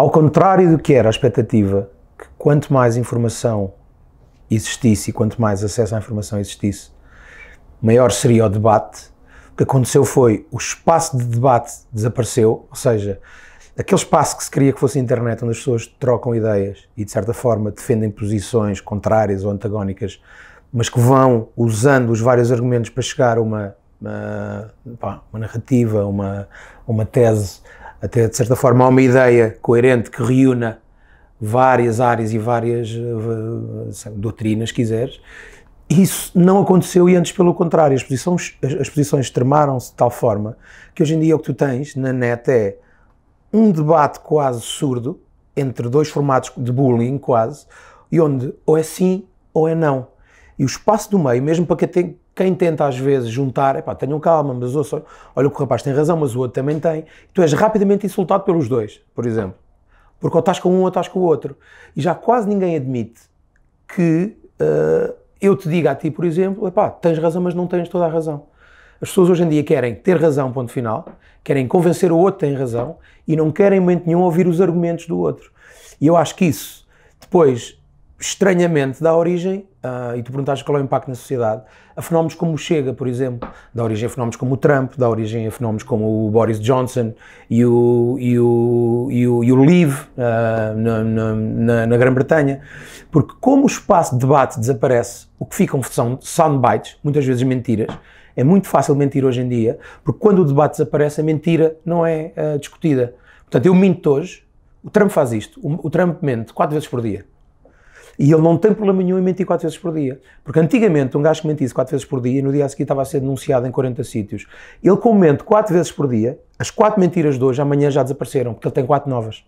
Ao contrário do que era a expectativa, que quanto mais informação existisse e quanto mais acesso à informação existisse, maior seria o debate. O que aconteceu foi o espaço de debate desapareceu, ou seja, aquele espaço que se queria que fosse a internet, onde as pessoas trocam ideias e de certa forma defendem posições contrárias ou antagónicas, mas que vão usando os vários argumentos para chegar a uma, uma, uma narrativa, uma, uma tese até de certa forma há uma ideia coerente que reúna várias áreas e várias eh, doutrinas, quiseres. Isso não aconteceu e antes pelo contrário, as posições, as, as posições extremaram-se de tal forma que hoje em dia o que tu tens na net é um debate quase surdo entre dois formatos de bullying quase, e onde ou é sim ou é não. E o espaço do meio, mesmo para quem tem, quem tenta às vezes juntar, epá, tenham calma, mas ouça, olha que o rapaz tem razão, mas o outro também tem. Tu és rapidamente insultado pelos dois, por exemplo. Porque ou estás com um ou estás com o outro. E já quase ninguém admite que uh, eu te diga a ti, por exemplo, epá, tens razão, mas não tens toda a razão. As pessoas hoje em dia querem ter razão, ponto final, querem convencer o outro que tem razão e não querem, em momento nenhum, ouvir os argumentos do outro. E eu acho que isso, depois, estranhamente, dá origem uh, e tu perguntaste qual é o impacto na sociedade, a fenómenos como o Chega, por exemplo, dá origem a fenómenos como o Trump, dá origem a fenómenos como o Boris Johnson e o, e o, e o, e o Leave uh, na, na, na Grã-Bretanha, porque como o espaço de debate desaparece, o que ficam são soundbites, muitas vezes mentiras, é muito fácil mentir hoje em dia, porque quando o debate desaparece, a mentira não é uh, discutida. Portanto, eu minto hoje, o Trump faz isto, o, o Trump mente quatro vezes por dia. E ele não tem problema nenhum em mentir quatro vezes por dia. Porque antigamente um gajo que mentisse quatro vezes por dia e no dia a seguir estava a ser denunciado em 40 sítios. Ele, como mente quatro vezes por dia, as quatro mentiras de hoje amanhã já desapareceram, porque ele tem quatro novas.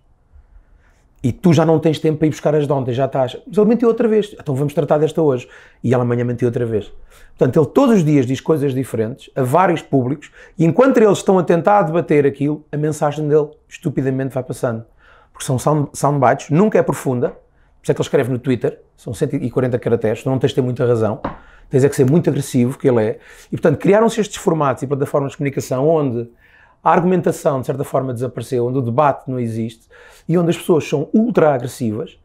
E tu já não tens tempo para ir buscar as de ontem, já estás. Mas ele mentiu outra vez, então vamos tratar desta hoje. E ela amanhã mentiu outra vez. Portanto, ele todos os dias diz coisas diferentes a vários públicos e enquanto eles estão a tentar debater aquilo, a mensagem dele estupidamente vai passando. Porque são sound, soundbites, nunca é profunda, por isso é que ele escreve no Twitter, são 140 caracteres, não tens de ter muita razão, tens é que ser muito agressivo, que ele é. E, portanto, criaram-se estes formatos e plataformas de comunicação onde a argumentação, de certa forma, desapareceu, onde o debate não existe e onde as pessoas são ultra-agressivas,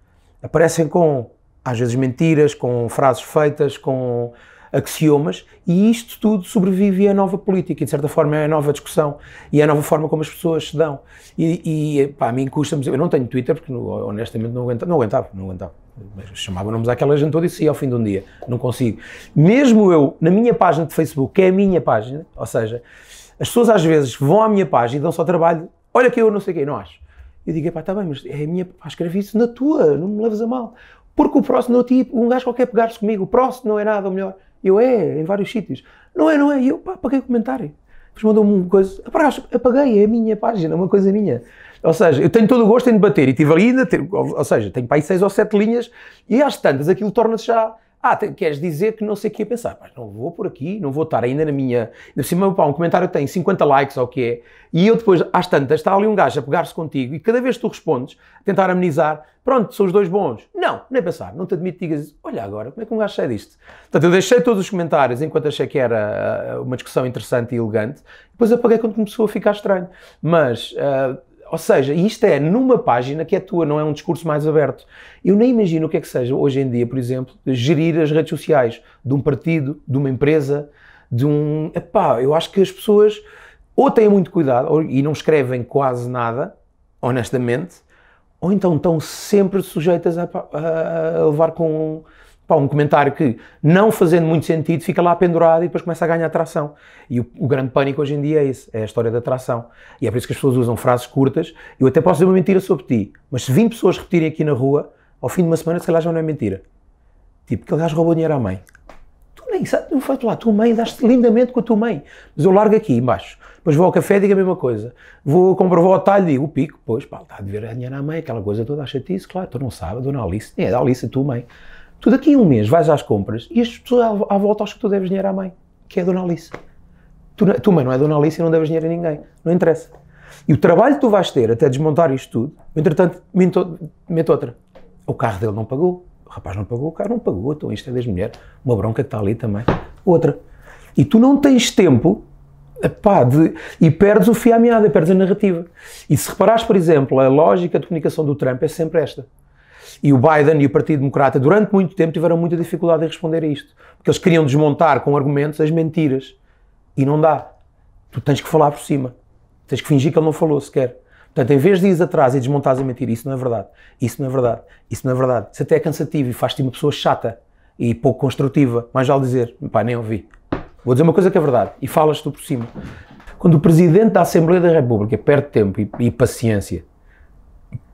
aparecem com, às vezes, mentiras, com frases feitas, com axiomas, e isto tudo sobrevive à é nova política, e de certa forma é a nova discussão e é a nova forma como as pessoas se dão. E, e pá, a mim custa-me. Eu não tenho Twitter porque, honestamente, não aguentava, não aguentava. Não aguentava. Chamava-nos àquela gente toda e saía ao fim de um dia. Não consigo. Mesmo eu, na minha página de Facebook, que é a minha página, ou seja, as pessoas às vezes vão à minha página e dão só trabalho. Olha que eu não sei quem, não acho. Eu digo, pá, está bem, mas é a minha. Pá, escrevi isso na tua, não me leves a mal. Porque o próximo não é tipo, um gajo qualquer pegar-se comigo, o próximo não é nada, ou melhor. Eu é, em vários sítios. Não é, não é. E eu, pá, apaguei o comentário. Depois mandou-me uma coisa. Apagaste, apaguei, é a minha página, uma coisa minha. Ou seja, eu tenho todo o gosto em debater e tive ali ainda, ter, ou, ou seja, tenho para aí seis ou sete linhas e às tantas aquilo torna-se já ah, te, queres dizer que não sei o que ia pensar. Mas não vou por aqui, não vou estar ainda na minha. De cima, pá, um comentário tem 50 likes ou o que é. E eu depois, às tantas, está ali um gajo a pegar-se contigo e cada vez que tu respondes, tentar amenizar, pronto, são os dois bons. Não, nem pensar, não te admito, digas, olha agora, como é que um gajo sai disto? Portanto, eu deixei todos os comentários enquanto achei que era eh, uma discussão interessante e elegante, depois apaguei quando começou a ficar estranho. Mas. Uh, ou seja, isto é numa página que é tua, não é um discurso mais aberto. Eu nem imagino o que é que seja hoje em dia, por exemplo, gerir as redes sociais de um partido, de uma empresa, de um. Epá, eu acho que as pessoas ou têm muito cuidado ou, e não escrevem quase nada, honestamente, ou então estão sempre sujeitas a, a, a levar com pá, um comentário que, não fazendo muito sentido, fica lá pendurado e depois começa a ganhar atração E o, o, grande pânico hoje em dia é esse, é a história da atração E é por isso que as pessoas usam frases curtas. Eu até posso dizer uma mentira sobre ti, mas se 20 pessoas repetirem aqui na rua, ao fim de uma semana, se calhar já não é mentira. Tipo, aquele gajo roubou dinheiro à mãe. Tu nem sabes, não faz lá, tua mãe, daste lindamente com a tua mãe. Mas eu largo aqui embaixo. Depois vou ao café, digo a mesma coisa. Vou comprar o talho, digo o pico. Pois, pá, está a dever dinheiro à mãe, aquela coisa toda, acha-te isso, claro. Tu não sabes, dona Alice. É, dona Alice, a tua mãe. Tu daqui a um mês vais às compras e as pessoas à volta acham que tu deves dinheiro à mãe, que é a Dona Alice. Tu, tua mãe não é Dona Alice e não deves dinheiro a ninguém. Não interessa. E o trabalho que tu vais ter até desmontar isto tudo, entretanto, mente outra. O carro dele não pagou, o rapaz não pagou, o carro não pagou, então isto é das mulheres, uma bronca que está ali também, outra. E tu não tens tempo pá, de, e perdes o fio à meada, perdes a narrativa. E se reparares, por exemplo, a lógica de comunicação do Trump é sempre esta. E o Biden e o Partido Democrata, durante muito tempo, tiveram muita dificuldade em responder a isto. Porque eles queriam desmontar com argumentos as mentiras. E não dá. Tu tens que falar por cima. Tens que fingir que ele não falou sequer. Portanto, em vez de ir atrás e desmontar a mentira, isso não é verdade, isso não é verdade, isso não é verdade, isso até é cansativo e faz-te uma pessoa chata e pouco construtiva. Mais vale dizer, pá, nem ouvi. Vou dizer uma coisa que é verdade e falas tu por cima. Quando o Presidente da Assembleia da República perde tempo e, e paciência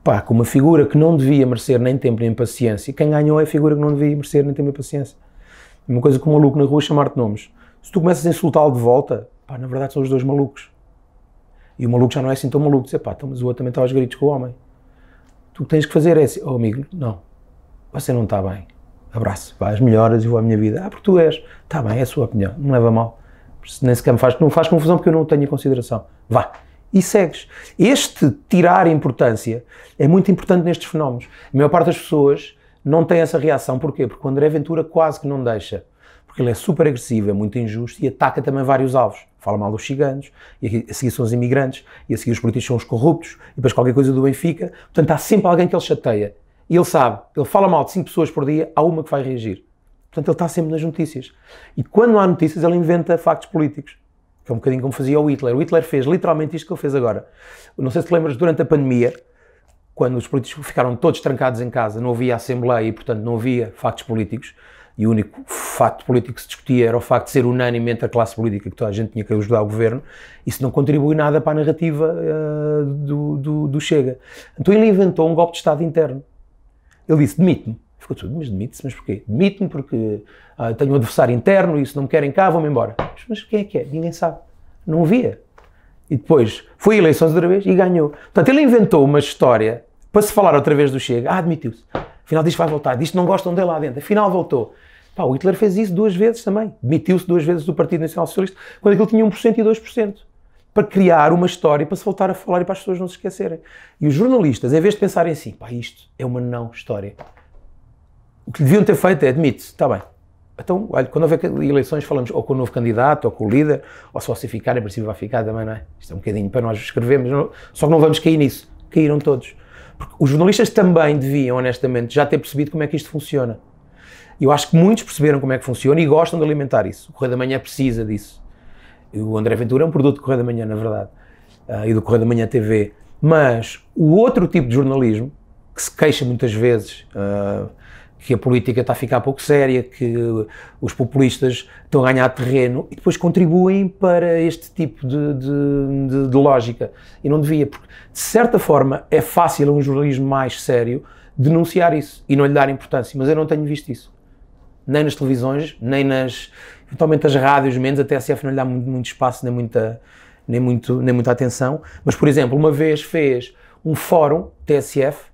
pá, com uma figura que não devia merecer nem tempo nem paciência, quem ganhou é a figura que não devia merecer nem tempo nem paciência. Uma coisa que um maluco na rua chamar-te nomes. Se tu começas a insultá-lo de volta, pá, na verdade são os dois malucos. E o maluco já não é assim tão maluco, dizer, pá, então, mas o outro também está aos gritos com o homem. Tu o que tens que fazer é assim, oh amigo, não, você não está bem. Abraço, Vá às melhoras e vou à minha vida. Ah, porque tu és. Está bem, é a sua opinião, não leva mal. Nem sequer me faz, não faz confusão porque eu não tenho em consideração. Vá, e segues. Este tirar importância é muito importante nestes fenómenos. A maior parte das pessoas não tem essa reação. Porquê? Porque o André Ventura quase que não deixa. Porque ele é super agressivo, é muito injusto e ataca também vários alvos. Fala mal dos ciganos, e a seguir são os imigrantes, e a seguir os políticos são os corruptos, e depois qualquer coisa do Benfica. Portanto, há sempre alguém que ele chateia. E ele sabe, ele fala mal de 5 pessoas por dia, há uma que vai reagir. Portanto, ele está sempre nas notícias. E quando há notícias, ele inventa factos políticos que é um bocadinho como fazia o Hitler. O Hitler fez literalmente isto que ele fez agora. Não sei se te lembras, durante a pandemia, quando os políticos ficaram todos trancados em casa, não havia Assembleia e, portanto, não havia factos políticos, e o único facto político que se discutia era o facto de ser unânime entre a classe política, que toda a gente tinha que ajudar o governo, isso não contribui nada para a narrativa uh, do, do, do Chega. Então ele inventou um golpe de Estado interno. Ele disse: demite-me Ficou tudo, mas demite-se, mas porquê? Demite-me porque ah, tenho um adversário interno e se não me querem cá, vão-me embora. Mas, quem é que é? Ninguém sabe. Não havia. E depois foi a eleições outra vez e ganhou. Portanto, ele inventou uma história para se falar outra vez do Chega. Ah, admitiu-se. Afinal, diz que vai voltar. Diz que não gostam dele lá dentro. Afinal, voltou. Pá, o Hitler fez isso duas vezes também. Demitiu-se duas vezes do Partido Nacional Socialista, quando aquilo tinha 1% e 2%. Para criar uma história, para se voltar a falar e para as pessoas não se esquecerem. E os jornalistas, em vez de pensarem assim, pá, isto é uma não história o que deviam ter feito é, admite-se, está bem. Então, olha, quando houver eleições falamos ou com o novo candidato, ou com o líder, ou só se ficar, em princípio vai ficar também, não é? Isto é um bocadinho para nós escrevemos, só que não vamos cair nisso. Caíram todos. Porque os jornalistas também deviam, honestamente, já ter percebido como é que isto funciona. Eu acho que muitos perceberam como é que funciona e gostam de alimentar isso. O Correio da Manhã precisa disso. O André Ventura é um produto do Correio da Manhã, na verdade, uh, e do Correio da Manhã TV. Mas o outro tipo de jornalismo, que se queixa muitas vezes, uh, que a política está a ficar pouco séria, que os populistas estão a ganhar terreno e depois contribuem para este tipo de, de, de, de lógica. E não devia, porque de certa forma é fácil a um jornalismo mais sério denunciar isso e não lhe dar importância, mas eu não tenho visto isso. Nem nas televisões, nem nas. eventualmente as rádios menos, a TSF não lhe dá muito, muito espaço, nem muita, nem, muito, nem muita atenção. Mas, por exemplo, uma vez fez um fórum TSF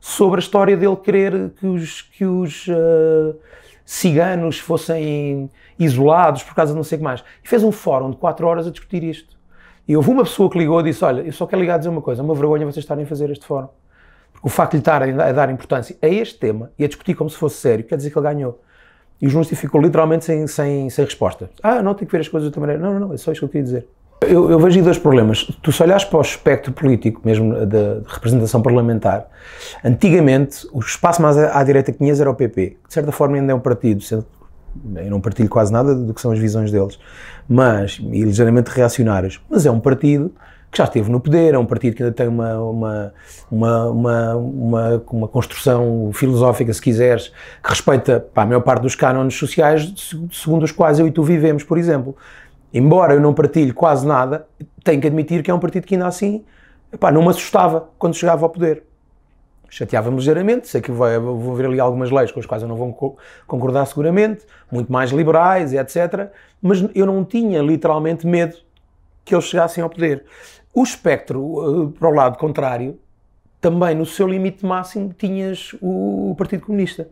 sobre a história dele querer que os, que os uh, ciganos fossem isolados por causa de não sei o que mais. E fez um fórum de quatro horas a discutir isto. E houve uma pessoa que ligou e disse: Olha, eu só quero ligar a dizer uma coisa, é uma vergonha vocês estarem a fazer este fórum. Porque o facto de lhe estarem a dar importância a este tema e a discutir como se fosse sério, quer dizer que ele ganhou. E o jornalista ficou literalmente sem, sem, sem resposta. Ah, não, tem que ver as coisas de outra maneira. Não, não, não, é só isso que eu queria dizer. Eu, eu vejo dois problemas. Tu se olhas para o espectro político, mesmo da representação parlamentar, antigamente o espaço mais à, direita que tinhas era o PP, que de certa forma ainda é um partido, sendo eu não partilho quase nada do que são as visões deles, mas, e ligeiramente reacionárias, mas é um partido que já esteve no poder, é um partido que ainda tem uma, uma, uma, uma, uma construção filosófica, se quiseres, que respeita pá, a maior parte dos cânones sociais, segundo os quais eu e tu vivemos, por exemplo embora eu não partilhe quase nada, tenho que admitir que é um partido que ainda assim epá, não me assustava quando chegava ao poder. Chateava-me ligeiramente, sei que vai, vou ver ali algumas leis com as quais eu não vou concordar seguramente, muito mais liberais etc. Mas eu não tinha literalmente medo que eles chegassem ao poder. O espectro eh, para o lado contrário, também no seu limite máximo, tinhas o Partido Comunista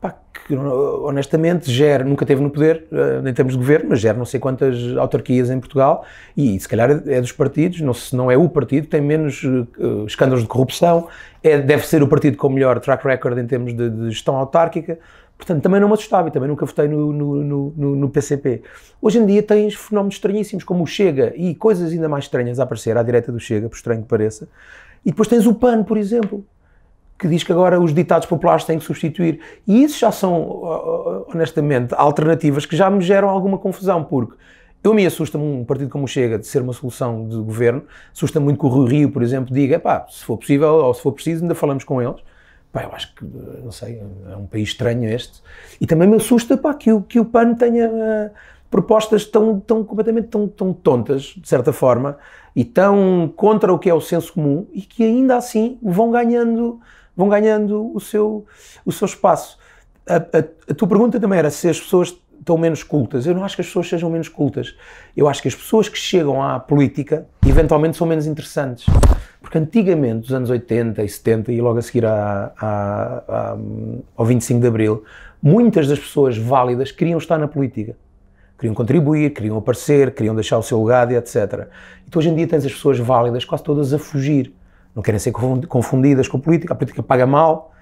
pá, que honestamente gera, nunca teve no poder, eh, em termos de governo, mas gera não sei quantas autarquias em Portugal e se calhar é dos partidos, não, se não é o partido, tem menos uh, escândalos de corrupção, é, deve ser o partido com o melhor track record em termos de, de gestão autárquica. Portanto, também não me assustava e também nunca votei no, no, no, no, PCP. Hoje em dia tens fenómenos estranhíssimos como o Chega e coisas ainda mais estranhas a aparecer à direita do Chega, por estranho que pareça. E depois tens o PAN, por exemplo, que diz que agora os ditados populares têm que substituir. E isso já são, honestamente, alternativas que já me geram alguma confusão, porque eu me assusta um partido como o Chega de ser uma solução de governo, assusta muito que o Rui Rio, por exemplo, diga, pá, se for possível ou se for preciso, ainda falamos com eles. Pá, eu acho que, não sei, é um país estranho este. E também me assusta, pá, que o, que o PAN tenha eh, propostas tão, tão completamente tão, tão tontas, de certa forma, e tão contra o que é o senso comum, e que ainda assim vão ganhando vão ganhando o seu, o seu espaço. A, a, a tua pergunta também era se as pessoas estão menos cultas. Eu não acho que as pessoas sejam menos cultas. Eu acho que as pessoas que chegam à política eventualmente são menos interessantes. Porque antigamente, dos anos 80 e 70 e logo a seguir à, à, à, ao 25 de Abril, muitas das pessoas válidas queriam estar na política. Queriam contribuir, queriam aparecer, queriam deixar o seu legado e etc. então hoje em dia tens as pessoas válidas quase todas a fugir não querem ser confundidas com a política, a política paga mal.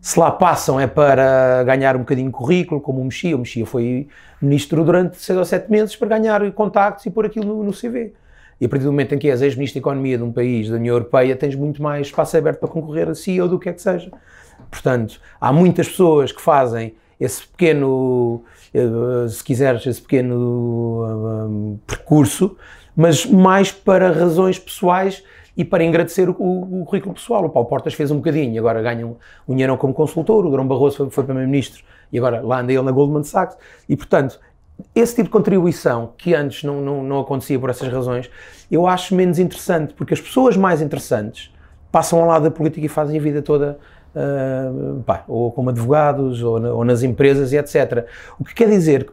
Se lá passam é para ganhar um bocadinho de currículo, como o Mexia. O Mexia foi ministro durante seis ou sete meses para ganhar contactos e pôr aquilo no, no CV. E a partir do momento em que és ex-ministro da Economia de um país da União Europeia, tens muito mais espaço aberto para concorrer a si ou do que é que seja. Portanto, há muitas pessoas que fazem esse pequeno, eh, se quiseres, esse pequeno eh, percurso, mas mais para razões pessoais e para engrandecer o, o, currículo pessoal. O Paulo Portas fez um bocadinho, agora ganham um, dinheirão como consultor, o Durão Barroso foi, foi primeiro-ministro e agora lá anda ele na Goldman Sachs. E, portanto, esse tipo de contribuição que antes não, não, não acontecia por essas razões, eu acho menos interessante, porque as pessoas mais interessantes passam ao lado da política e fazem a vida toda Uh, pá, ou como advogados, ou, na, ou, nas empresas e etc. O que quer dizer que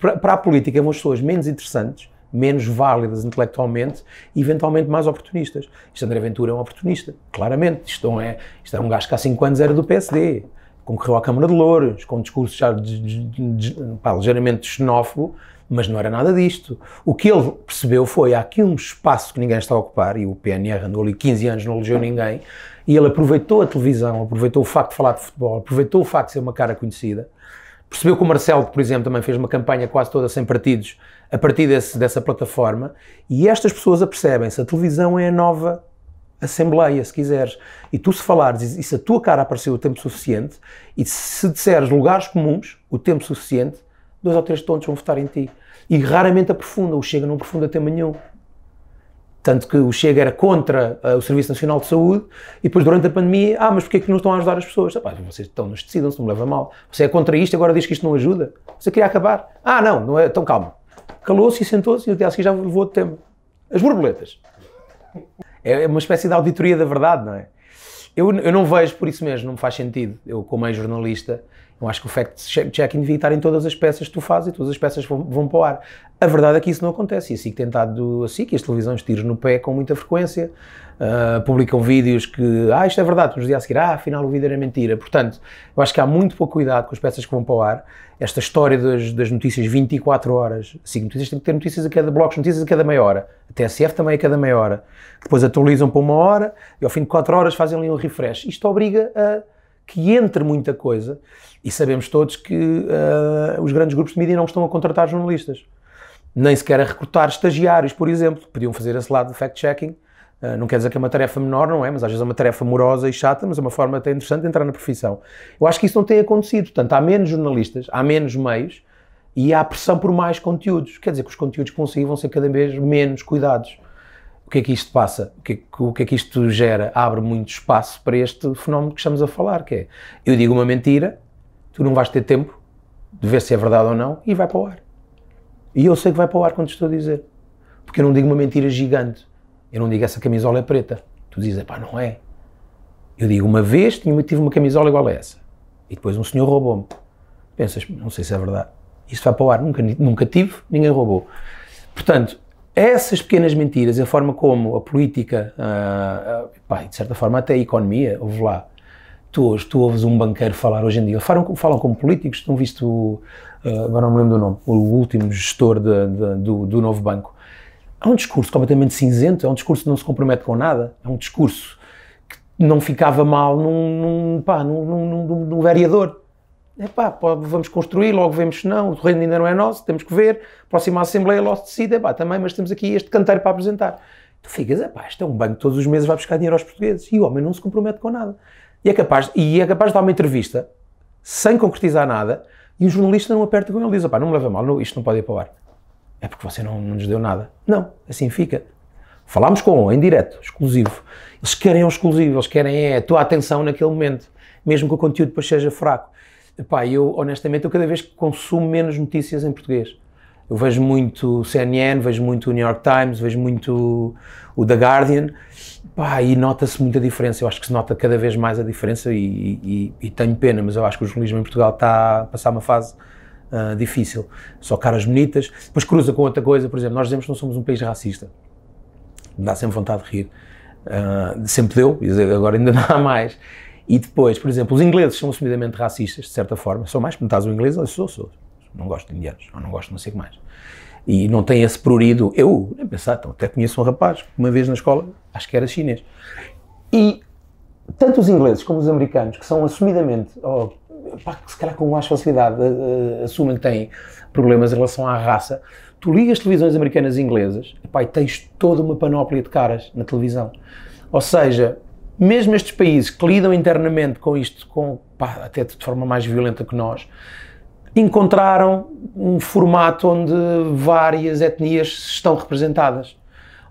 para, para a política vão as pessoas menos interessantes menos válidas intelectualmente e eventualmente mais oportunistas. Isto André Ventura é um oportunista, claramente. Isto não é, isto é um gajo que há 5 anos era do PSD, concorreu à Câmara de Louros, com um discurso já de, de, de, pá, ligeiramente xenófobo, mas não era nada disto. O que ele percebeu foi, há aqui um espaço que ninguém está a ocupar, e o PNR andou ali 15 anos, não elegeu ninguém, e ele aproveitou a televisão, aproveitou o facto de falar de futebol, aproveitou o facto de ser uma cara conhecida, percebeu que o Marcelo, por exemplo, também fez uma campanha quase toda sem partidos, a partir desse, dessa plataforma e estas pessoas apercebem-se. A televisão é a nova assembleia, se quiseres. E tu, se falares e se a tua cara apareceu o tempo suficiente e se disseres lugares comuns o tempo suficiente, dois ou três tontos vão votar em ti. E raramente aprofunda. O Chega não aprofunda tema nenhum. Tanto que o Chega era contra uh, o Serviço Nacional de Saúde e depois durante a pandemia, ah, mas porquê é que não estão a ajudar as pessoas? Rapaz, vocês estão, nos decidam-se, não me leva mal. Você é contra isto, agora diz que isto não ajuda. Você queria acabar. Ah, não, não é, então calma calou-se e sentou-se e no dia já levou tempo As borboletas. É, é uma espécie de auditoria da verdade, não é? Eu, eu não vejo por isso mesmo, não me faz sentido. Eu, como ex-jornalista, é eu acho que o fact-checking devia estar em todas as peças que tu fazes e todas as peças vão, vão para o ar. A verdade é que isso não acontece. E assim que tentado estado assim, que as televisões tiram no pé com muita frequência uh, publicam vídeos que, ah, isto é verdade, depois no dia a seguir, ah, afinal o vídeo era mentira. Portanto, eu acho que há muito pouco cuidado com as peças que vão para o ar. Esta história das, das notícias 24 horas, sim, notícias, tem que ter notícias a cada bloco, notícias a cada meia hora. A TSF também a cada meia hora. Depois atualizam para uma hora e ao fim de 4 horas fazem ali um refresh. Isto obriga a que entre muita coisa e sabemos todos que uh, os grandes grupos de mídia não estão a contratar jornalistas, nem sequer a recrutar estagiários, por exemplo. Podiam fazer esse lado de fact-checking, ah, não quer dizer que é uma tarefa menor, não é? Mas às vezes é uma tarefa morosa e chata, mas é uma forma até interessante de entrar na profissão. Eu acho que isso não tem acontecido. Portanto, há menos jornalistas, há menos meios e há pressão por mais conteúdos. Quer dizer que os conteúdos que vão vão ser cada vez menos cuidados. O que é que isto passa? O que, é que, o que, é que isto gera? Abre muito espaço para este fenómeno que estamos a falar, que é eu digo uma mentira, tu não vais ter tempo de ver se é verdade ou não e vai para o ar. E eu sei que vai para o ar quando estou a dizer. Porque eu não digo uma mentira gigante eu não digo essa camisola é preta. Tu dizes, pá, não é. Eu digo, uma vez tive uma camisola igual a essa. E depois um senhor roubou-me. Pensas, não sei se é verdade. Isso vai para o ar. Nunca, nunca tive, ninguém roubou. Portanto, essas pequenas mentiras, a forma como a política, uh, uh, pá, de certa forma até a economia, ouve lá. Tu hoje, tu ouves um banqueiro falar hoje em dia, falam, falam como políticos, não visto, uh, agora não me lembro do nome, o último gestor de, de, do, do novo banco é um discurso completamente cinzento, é um discurso que não se compromete com nada, é um discurso que não ficava mal num, num, pá, num, num, num, num vereador. É pá, pá, vamos construir, logo vemos se não, o terreno ainda não é nosso, temos que ver, próxima Assembleia logo decide, é pá, também, mas temos aqui este canteiro para apresentar. Tu ficas, é pá, isto é um banco, todos os meses vai buscar dinheiro aos portugueses, e o homem não se compromete com nada. E é capaz, e é capaz de dar uma entrevista, sem concretizar nada, e o jornalista não aperta com ele, diz, pá, não me leva mal, não, isto não pode ir para o ar é porque você não, não nos deu nada. Não, assim fica. Falámos com, em direto, exclusivo. Eles querem o exclusivo, eles querem é, a tua atenção naquele momento, mesmo que o conteúdo depois seja fraco. Epá, eu honestamente eu cada vez consumo menos notícias em português. Eu vejo muito CNN, vejo muito o New York Times, vejo muito o The Guardian, Epá, e nota-se muita diferença. Eu acho que se nota cada vez mais a diferença e, e, e tenho pena, mas eu acho que o jornalismo em Portugal está a passar uma fase uh, difícil. Só caras bonitas. Depois cruza com outra coisa, por exemplo, nós dizemos que não somos um país racista. Dá sempre vontade de rir. Uh, sempre deu, agora ainda não há mais. E depois, por exemplo, os ingleses são assumidamente racistas, de certa forma. São mais, perguntas o inglês, eu sou, sou. Não gosto de indianos, ou não gosto de não sei o que mais. E não tem esse prurido. Eu, nem pensar, então, até conheço um rapaz, uma vez na escola, acho que era chinês. E tanto os ingleses como os americanos, que são assumidamente, ou pá, se calhar com mais facilidade uh, assumem que têm problemas em relação à raça. Tu ligas televisões americanas e inglesas pá, e tens toda uma panóplia de caras na televisão. Ou seja, mesmo estes países que lidam internamente com isto, com, pá, até de forma mais violenta que nós, encontraram um formato onde várias etnias estão representadas.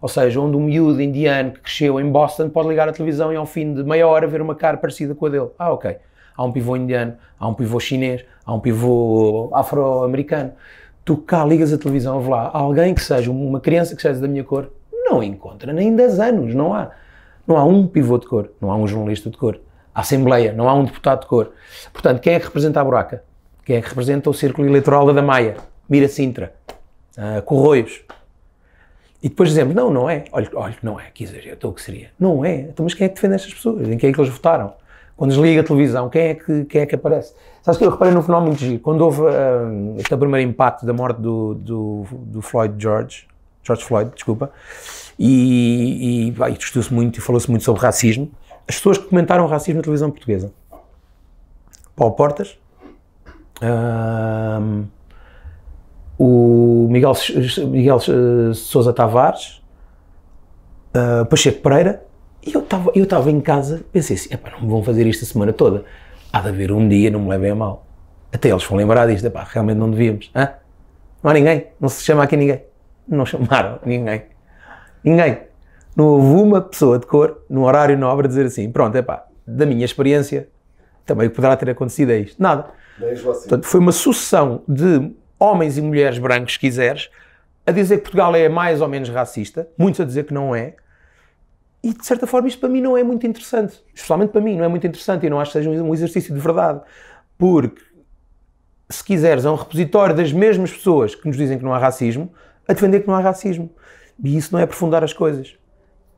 Ou seja, onde um miúdo indiano que cresceu em Boston pode ligar a televisão e ao fim de meia hora ver uma cara parecida com a dele. Ah, ok há um pivô indiano, há um pivô chinês, há um pivô uh, afro-americano. Tu cá ligas a televisão, vou lá, alguém que seja uma criança que seja da minha cor, não encontra nem 10 anos, não há. Não há um pivô de cor, não há um jornalista de cor, a Assembleia, não há um deputado de cor. Portanto, quem é que representa a buraca? Quem é que representa o círculo eleitoral da Damaia? Mira Sintra, uh, Corroios. E depois dizemos, não, não é. Olha, olha não é, que exagero, estou o que seria. Não é. Então, mas quem é que defende estas pessoas? Em quem é que eles votaram? Quando desliga a televisão, quem é que, quem é que aparece? Sabes que eu reparei num fenómeno muito giro. Quando houve um, ah, aquele é primeiro impacto da morte do, do, do Floyd George, George Floyd, desculpa, e, e, e discutiu-se muito e falou-se muito sobre racismo, as pessoas que comentaram o racismo na televisão portuguesa. Paulo Portas, um, ah, o Miguel, Miguel ah, Sousa Tavares, uh, Pacheco Pereira, e eu estava eu tava em casa, pensei assim: epá, não me vão fazer isto a semana toda. Há de haver um dia, não me levem a mal. Até eles vão lembrar disto: epá, realmente não devíamos. Hã? Não há ninguém, não se chama aqui ninguém. Não chamaram ninguém. Ninguém. Não houve uma pessoa de cor no horário nobre dizer assim: pronto, epá, da minha experiência, também o que poderá ter acontecido é isto. Nada. Portanto, foi uma sucessão de homens e mulheres brancos, se quiseres, a dizer que Portugal é mais ou menos racista, muitos a dizer que não é, e de certa forma isto para mim não é muito interessante. Especialmente para mim, não é muito interessante e não acho que seja um exercício de verdade. Porque, se quiseres, é um repositório das mesmas pessoas que nos dizem que não há racismo a defender que não há racismo. E isso não é aprofundar as coisas.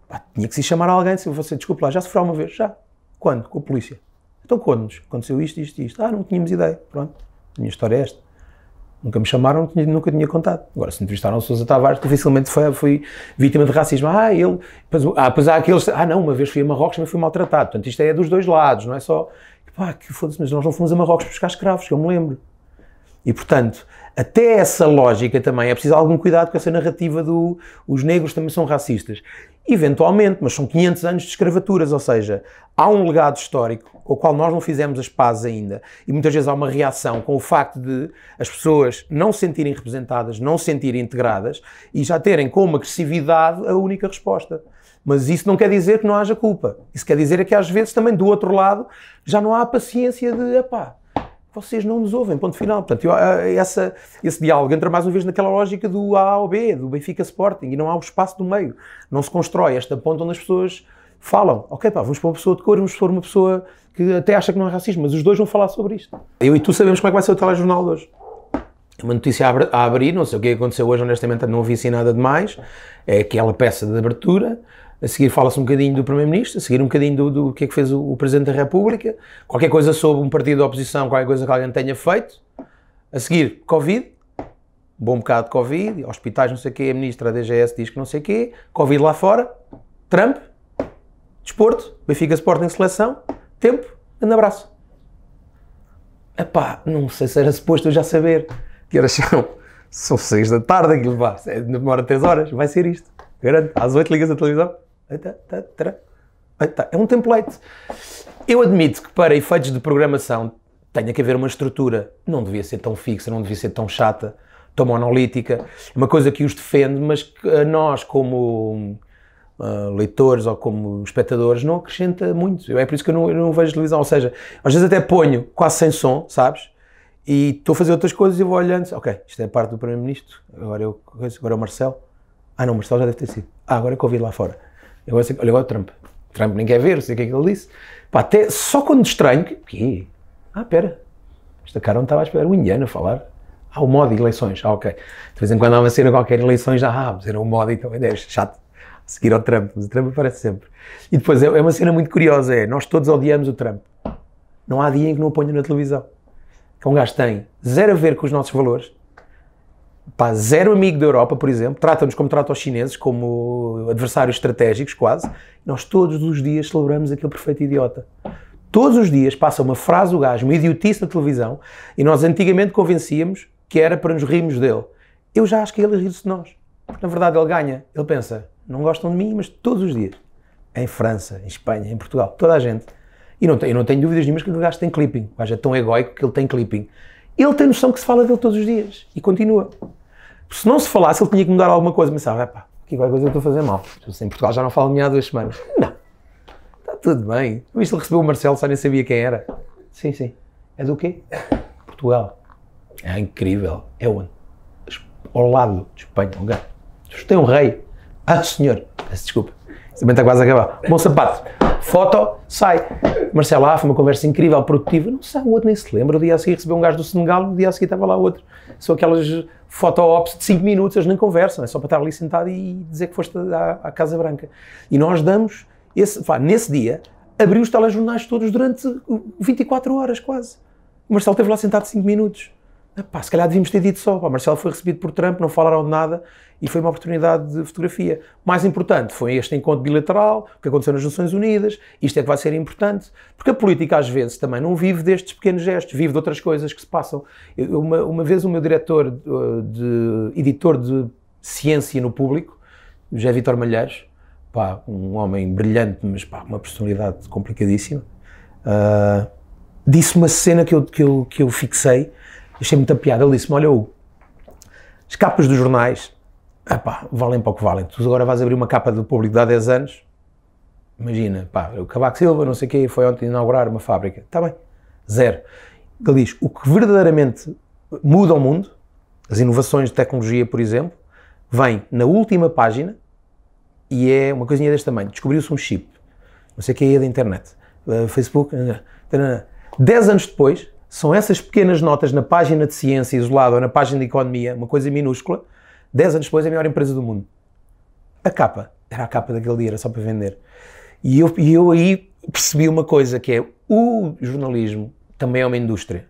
Pá, tinha que se chamar alguém, se você, desculpa lá, já sofreu uma vez? Já. Quando? Com a polícia. Então quando nos Aconteceu isto, isto e isto. Ah, não tínhamos ideia. Pronto. A minha história é esta. Nunca me chamaram, nunca tinha contado. Agora, se entrevistaram o Sousa Tavares, dificilmente foi, fui vítima de racismo. Ah, ele. Pois, ah, pois há aqueles. Ah, não, uma vez fui a Marrocos mas fui maltratado. Portanto, isto é dos dois lados, não é só. Pá, que foda-se, mas nós não fomos a Marrocos buscar escravos, que eu me lembro. E, portanto, até essa lógica também é preciso algum cuidado com essa narrativa do os negros também são racistas. Eventualmente, mas são 500 anos de escravaturas, ou seja, há um legado histórico com o qual nós não fizemos as pazes ainda. E muitas vezes há uma reação com o facto de as pessoas não se sentirem representadas, não se sentirem integradas e já terem como agressividade a única resposta. Mas isso não quer dizer que não haja culpa. Isso quer dizer é que às vezes também do outro lado já não há a paciência de, epá, vocês não nos ouvem, ponto final. Portanto, eu, eh, essa, esse diálogo entra mais uma vez naquela lógica do A ao B, do Benfica Sporting, e não há o espaço do meio. Não se constrói esta ponta onde as pessoas falam. Ok, pá, vamos para uma pessoa de cor, vamos para uma pessoa que até acha que não é racismo, mas os dois vão falar sobre isto. Eu e tu sabemos como é que vai ser o telejornal de hoje. É uma notícia a, abrir, não sei o que aconteceu hoje, honestamente não ouvi assim nada demais. É aquela peça de abertura a seguir fala-se um bocadinho do Primeiro-Ministro, a seguir um bocadinho do, do, que é que fez o, o, Presidente da República, qualquer coisa sobre um partido da oposição, qualquer coisa que alguém tenha feito, a seguir Covid, bom bocado de Covid, hospitais não sei o quê, a Ministra da DGS diz que não sei o quê, Covid lá fora, Trump, desporto, Benfica Sporting Seleção, tempo, grande abraço. Epá, não sei se era suposto eu já saber que horas são. São seis da tarde, aquilo vá, é, demora três horas, vai ser isto. Garanto, às oito ligas a televisão. Tá, tá, tá, é um template. Eu admito que para efeitos de programação tenha que haver uma estrutura. Não devia ser tão fixa, não devia ser tão chata, tão monolítica. É uma coisa que os defende, mas que a nós, como uh, leitores ou como espectadores, não acrescenta muito. É por isso que eu não, eu não vejo televisão. Ou seja, às vezes até ponho quase sem som, sabes? E estou a fazer outras coisas e vou olhando. Ok, isto é parte do Primeiro-Ministro. Agora, eu, agora é o Marcelo. Ah, não, Marcelo já deve ter sido. Ah, agora é que ouvi lá fora. Agora, assim, olha agora o Trump. Trump nem quer ver, sei o que é que ele disse. Pá, até só quando estranho, que, que ah, pera, esta cara não estava a esperar, O indiano a falar. Ah, o modo de eleições, ah, ok. De vez em quando há uma cena qualquer eleições, ah, era o modo, então é chato. seguir ao Trump, mas o Trump aparece sempre. E depois é, é uma cena muito curiosa, é, nós todos odiamos o Trump. Não há dia em que não o ponham na televisão. Que é um gajo tem zero a ver com os nossos valores, pá, zero amigo da Europa, por exemplo, trata-nos como trata os chineses, como adversários estratégicos quase. Nós todos os dias celebramos aquele perfeito idiota. Todos os dias passa uma frase do gajo, uma idiotice na televisão, e nós antigamente convencíamos que era para nos rirmos dele. Eu já acho que ele riu se de nós. Porque, na verdade, ele ganha. Ele pensa, não gostam de mim, mas todos os dias. Em França, em Espanha, em Portugal, toda a gente. E não, eu não tenho dúvidas nenhumas que o gajo tem clipping. O gajo é tão egoico que ele tem clipping. Ele tem noção que se fala dele todos os dias e continua. Se não se falasse, ele tinha que mudar alguma coisa, mas sabe, ah, epá, aqui vai coisa eu estou a fazer mal. Em Portugal já não falo de há duas semanas. Não. Está tudo bem. Viste, ele recebeu o Marcelo, só nem sabia quem era. Sim, sim. É do quê? Portugal. É incrível. É onde? Ao lado de Espanha. Um gajo. Tem um rei. Ah, senhor. Peço desculpa. Também está é quase a acabar. Bom sapato foto, sai. Marcelo Af, uma conversa incrível, produtiva. Não sei, o outro nem se lembra. O dia a seguir recebeu um gajo do Senegal, o dia a seguir estava lá outro. São aquelas foto-ops de 5 minutos, eles nem conversam, é só para estar ali sentado e dizer que foste à, à Casa Branca. E nós damos, esse, pá, nesse dia, abriu os telejornais todos durante 24 horas quase. O Marcelo esteve lá sentado 5 minutos. Epá, ah, se calhar devíamos ter dito só. Pá, Marcelo foi recebido por Trump, não falaram de nada e foi uma oportunidade de fotografia. Mais importante foi este encontro bilateral, o que aconteceu nas Nações Unidas. Isto é que vai ser importante, porque a política às vezes também não vive destes pequenos gestos, vive de outras coisas que se passam. uma, uma, vez o meu diretor, de, eh, de, editor de ciência no público, José Vitor Malheiros, pá, um homem brilhante, mas pá, uma personalidade complicadíssima, uh, disse uma cena que eu, que eu, que eu fixei achei muita piada. Ele disse-me: Olha, Hugo, as capas dos jornais epá, valem para o que valem. Tu agora vais abrir uma capa do público de há 10 anos. Imagina, pá, é o Cabaco Silva, não sei o quê, foi ontem inaugurar uma fábrica. Está bem, zero. Ele diz: o que verdadeiramente muda o mundo, as inovações de tecnologia, por exemplo, vem na última página e é uma coisinha deste tamanho. Descobriu-se um chip, não sei o que é da internet, eh, Facebook. 10 eh, anos depois, são essas pequenas notas na página de ciência isolada ou na página de economia, uma coisa minúscula, 10 anos depois é a melhor empresa do mundo. A capa, era a capa daquele dia, era só para vender. E eu, e eu aí percebi uma coisa, que é o jornalismo também é uma indústria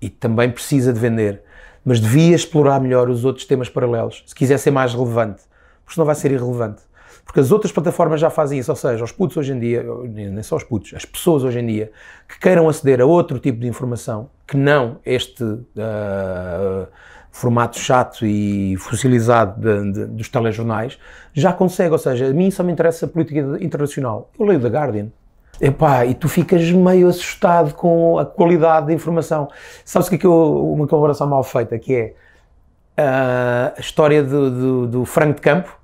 e também precisa de vender, mas devia explorar melhor os outros temas paralelos, se quiser ser mais relevante, porque senão vai ser irrelevante porque as outras plataformas já fazem isso, ou seja, os putos hoje em dia, nem só os putos, as pessoas hoje em dia que queiram aceder a outro tipo de informação, que não este uh, formato chato e fossilizado de, de, dos telejornais, já consegue, ou seja, a mim só me interessa a política internacional. Eu leio The Guardian, Epá, e tu ficas meio assustado com a qualidade da informação. Sabes o que é que eu, uma colaboração mal feita, que é ah, a história do, do, do Franco de Campo,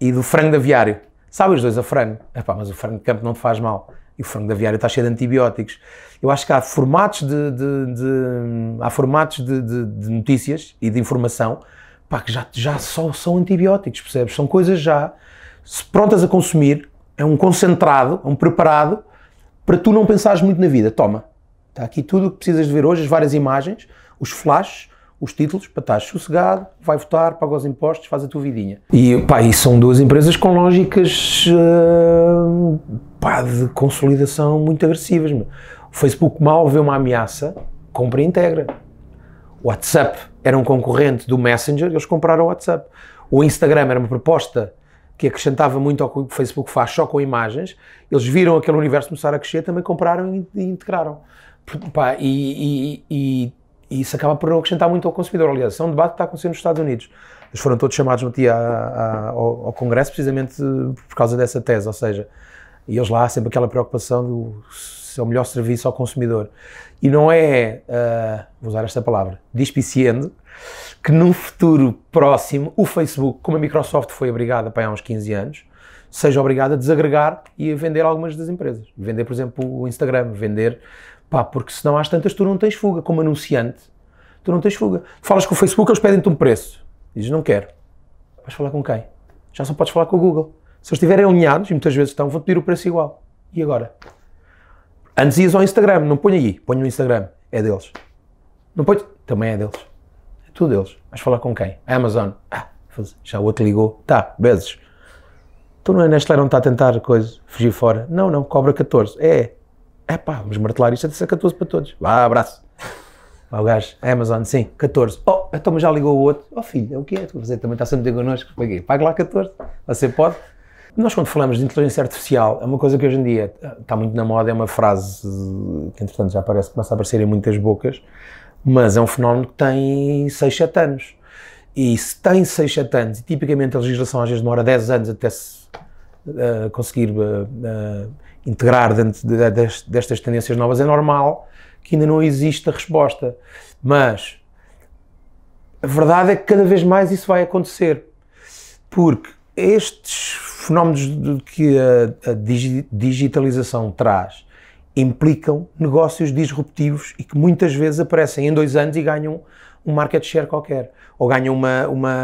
e do frango de aviário. Sabe os dois a frango. Epá, mas o frango de campo não te faz mal. E o frango de aviário está cheio de antibióticos. Eu acho que há formatos de, de, de há formatos de, de, notícias e de informação pá, que já, já só são antibióticos, percebes? São coisas já prontas a consumir. É um concentrado, é um preparado para tu não pensares muito na vida. Toma, está aqui tudo o que precisas de ver hoje, as várias imagens, os flashes, os títulos para estar sossegado, vai votar, paga os impostos, faz a tua vidinha. E, pá, e são duas empresas com lógicas uh, pá, de consolidação muito agressivas. Meu. O Facebook mal vê uma ameaça, compra e integra. O WhatsApp era um concorrente do Messenger, eles compraram o WhatsApp. O Instagram era uma proposta que acrescentava muito ao que o Facebook faz, só com imagens. Eles viram aquele universo começar a crescer, também compraram e, integraram. Pá, e, e, e e isso acaba por não acrescentar muito ao consumidor. Aliás, isso é um debate que está acontecendo nos Estados Unidos. Eles foram todos chamados no dia ao, ao Congresso precisamente por causa dessa tese, ou seja, e eles lá há sempre aquela preocupação do seu é o melhor serviço ao consumidor. E não é, uh, vou usar esta palavra, despiciando, que num futuro próximo o Facebook, como a Microsoft foi obrigada para há uns 15 anos, seja obrigada a desagregar e a vender algumas das empresas. Vender, por exemplo, o Instagram, vender Pá, porque senão às tantas tu não tens fuga. Como anunciante, tu não tens fuga. falas com o Facebook, eles pedem-te um preço. Dizes, não quero. Vais falar com quem? Já só podes falar com o Google. Se eles estiverem alinhados, e muitas vezes estão, vão-te pedir o preço igual. E agora? Antes ias ao Instagram, não põe aí. põe no Instagram. É deles. Não ponho... Também é deles. É tudo deles. Vais falar com quem? A Amazon. Ah, já o outro ligou. Tá, beijos Tu não é Nestlé, não está a tentar coisa, fugir fora. Não, não, cobra 14. É, é pá, vamos martelar isto deve ser 14 para todos. Vá, abraço. Vá o gajo, Amazon, sim, 14. Oh, então já ligou o outro. Oh filho, é o que é? Você também está sempre a connosco. Paguei, pague lá 14. Você pode? Nós, quando falamos de inteligência artificial, é uma coisa que hoje em dia eh, está muito na moda, é uma frase que, entretanto, já aparece, começa a aparecer em muitas bocas, mas é um fenómeno que tem 6, 7 anos. E se tem 6, 7 anos, e tipicamente a legislação às vezes demora 10 anos até se uh, conseguir. Uh, uh, integrar dentro de, de, destas tendências novas, é normal que ainda não exista resposta. Mas a verdade é que cada vez mais isso vai acontecer. Porque estes fenómenos que a, a digi digitalização traz implicam negócios disruptivos e que muitas vezes aparecem em dois anos e ganham um market share qualquer ou ganham uma, uma,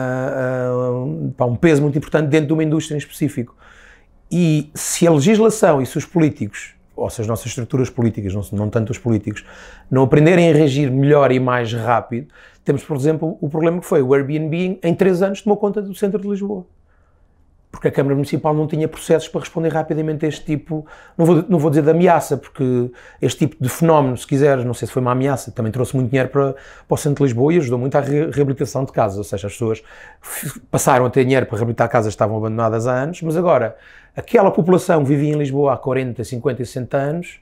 uh, um peso muito importante dentro de uma indústria em específico. E se a legislação e se os políticos, ou se as nossas estruturas políticas, não, não tanto os políticos, não aprenderem a reagir melhor e mais rápido, temos, por exemplo, o problema que foi o Airbnb em três anos tomou conta do centro de Lisboa. Porque a Câmara Municipal não tinha processos para responder rapidamente a este tipo, não vou, não vou dizer de ameaça, porque este tipo de fenómeno, se quiseres, não sei se foi uma ameaça, também trouxe muito dinheiro para, para o centro de Lisboa e ajudou muito à re reabilitação de casas. Ou seja, as pessoas passaram a ter dinheiro para reabilitar casas que estavam abandonadas há anos, mas agora aquela população que vivia em Lisboa há 40, 50, 60 anos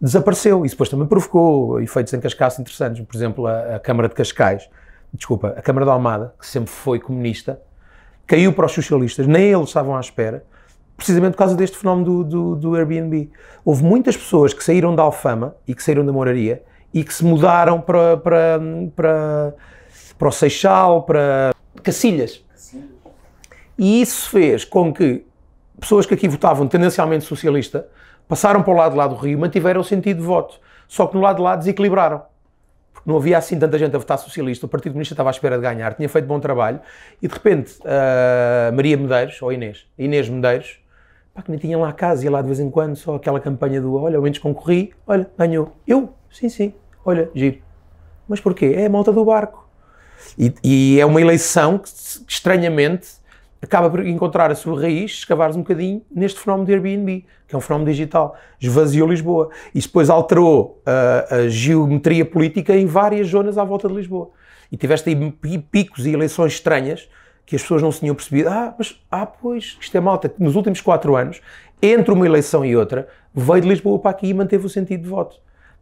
desapareceu. Isso depois também provocou efeitos em Cascais interessantes. Por exemplo, a, a, Câmara de Cascais, desculpa, a Câmara da Almada, que sempre foi comunista, caiu para os socialistas, nem eles estavam à espera, precisamente por causa deste fenómeno do, do, do Airbnb. Houve muitas pessoas que saíram da Alfama e que saíram da Moraria e que se mudaram para, para, para, para o Seixal, para Cacilhas. E isso fez com que pessoas que aqui votavam tendencialmente socialista passaram para o lado de lá do Rio e mantiveram o sentido de voto. Só que no lado de lá desequilibraram. Porque não havia assim tanta gente a votar socialista, o Partido Comunista estava à espera de ganhar, tinha feito bom trabalho, e de repente uh, Maria Medeiros, ou Inês, Inês Medeiros, pá, que nem tinha lá a casa, ia lá de vez em quando, só aquela campanha do olha, ao menos concorri, olha, ganhou. Eu? Sim, sim, olha, giro. Mas porquê? É a malta do barco. E, e é uma eleição que, estranhamente, acaba por encontrar a sua raiz, escavares um bocadinho, neste fenómeno de Airbnb, que é um fenómeno digital. Esvaziou Lisboa. E depois alterou a, ah, a geometria política em várias zonas à volta de Lisboa. E tiveste aí picos e eleições estranhas que as pessoas não se tinham percebido. Ah, mas, ah, pois, isto é malta nos últimos quatro anos, entre uma eleição e outra, veio de Lisboa para aqui e manteve o sentido de voto.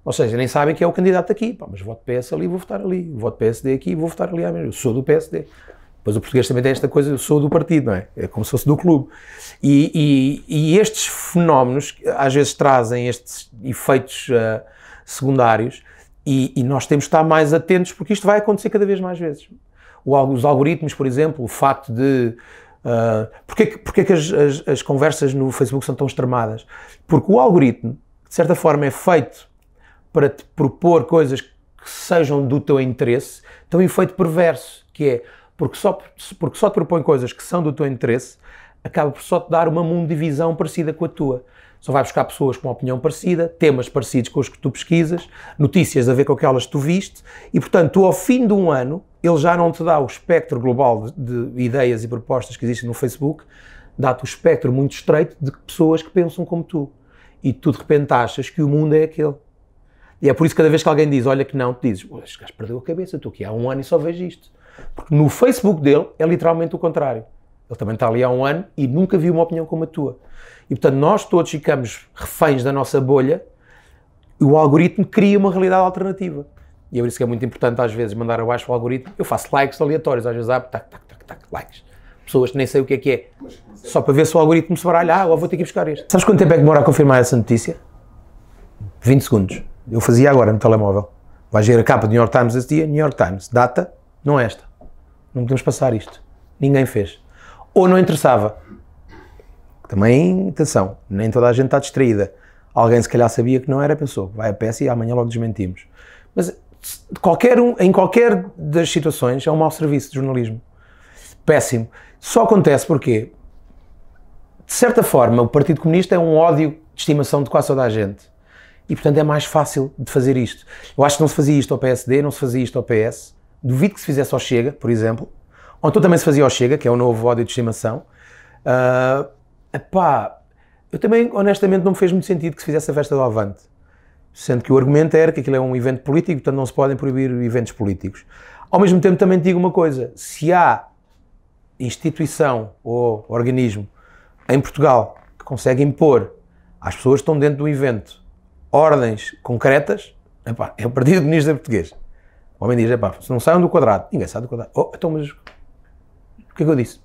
Ou seja, nem sabem que é o candidato aqui. Pá, mas voto PS ali, vou votar ali. Voto PSD aqui, vou votar ali. Ah, eu sou do PSD. Mas o português também tem esta coisa, eu sou do partido, não é? É como se fosse do clube. E, e, e estes fenómenos às vezes trazem estes efeitos uh, secundários e, e, nós temos de estar mais atentos porque isto vai acontecer cada vez mais vezes. O, os algoritmos, por exemplo, o facto de Uh, eh, porquê é que, porquê é que as, as, as, conversas no Facebook são tão extremadas? Porque o algoritmo, de certa forma, é feito para te propor coisas que sejam do teu interesse, tem um efeito perverso, que é porque só, porque só te propõe coisas que são do teu interesse, acaba por só te dar uma mundivisão parecida com a tua. Só vai buscar pessoas com opinião parecida, temas parecidos com os que tu pesquisas, notícias a ver com aquelas que tu viste, e portanto, tu, ao fim de um ano, ele já não te dá o espectro global de, de ideias e propostas que existem no Facebook, dá-te o espectro muito estreito de pessoas que pensam como tu. E tu de repente achas que o mundo é aquele. E é por isso que cada vez que alguém diz, olha que não, tu dizes, este gajo perdeu a cabeça, estou aqui há um ano e só vejo isto. Porque no Facebook dele é literalmente o contrário. Ele também está ali há um ano e nunca viu uma opinião como a tua. E portanto, nós todos ficamos reféns da nossa bolha e o algoritmo cria uma realidade alternativa. E é por isso que é muito importante, às vezes, mandar abaixo o algoritmo. Eu faço likes aleatórios, às vezes abro, tac, tac, tac, tac, likes. Pessoas que nem sei o que é que é. Só para ver se o algoritmo se baralha. Ah, ou vou ter que buscar este. Sabes quanto tempo é que demora a confirmar essa notícia? 20 segundos. Eu fazia agora no telemóvel. Vais ver a capa do New York Times esse dia, New York Times, data, não é esta. Não podemos passar isto. Ninguém fez. Ou não interessava. Também, atenção, nem toda a gente está distraída. Alguém se calhar sabia que não era, a pessoa, vai a peça e amanhã logo desmentimos. Mas qualquer um, em qualquer das situações é um mau serviço de jornalismo. Péssimo. Só acontece porque, de certa forma, o Partido Comunista é um ódio de estimação de quase toda a gente. E, portanto, é mais fácil de fazer isto. Eu acho que não se fazia isto ao PSD, não se fazia isto ao PS duvido que se fizesse ao Chega, por exemplo, ontem também se fazia ao Chega, que é o novo ódio de estimação. Uh, epá, eu também, honestamente, não me fez muito sentido que se fizesse a festa do Avante. Sendo que o argumento era que aquilo é um evento político, portanto não se podem proibir eventos políticos. Ao mesmo tempo, também digo uma coisa: se há instituição ou organismo em Portugal que consegue impor às pessoas que estão dentro do evento ordens concretas, epá, é o Partido Comunista Português. O homem diz: pá, se não saiam do quadrado. Ninguém sai do quadrado. Oh, então, mas. O que é que eu disse?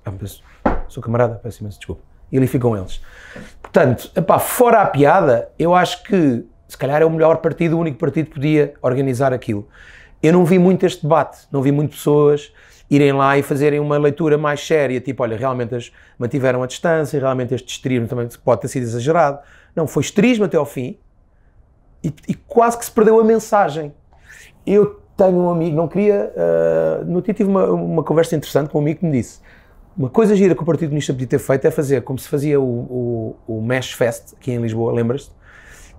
Ah, sou camarada, peço imenso desculpa. E ali ficam eles. Portanto, epá, fora a piada, eu acho que se calhar é o melhor partido, o único partido que podia organizar aquilo. Eu não vi muito este debate, não vi muito pessoas irem lá e fazerem uma leitura mais séria, tipo, olha, realmente as mantiveram a distância, realmente este estrismo também pode ter sido exagerado. Não, foi estrismo até ao fim e, e quase que se perdeu a mensagem. Eu tenho um amigo, não queria. Uh, no dia tive uma, uma, conversa interessante com um amigo que me disse: uma coisa gira que o Partido Comunista podia ter feito é fazer como se fazia o, o, o Mesh Fest aqui em Lisboa, lembras-te?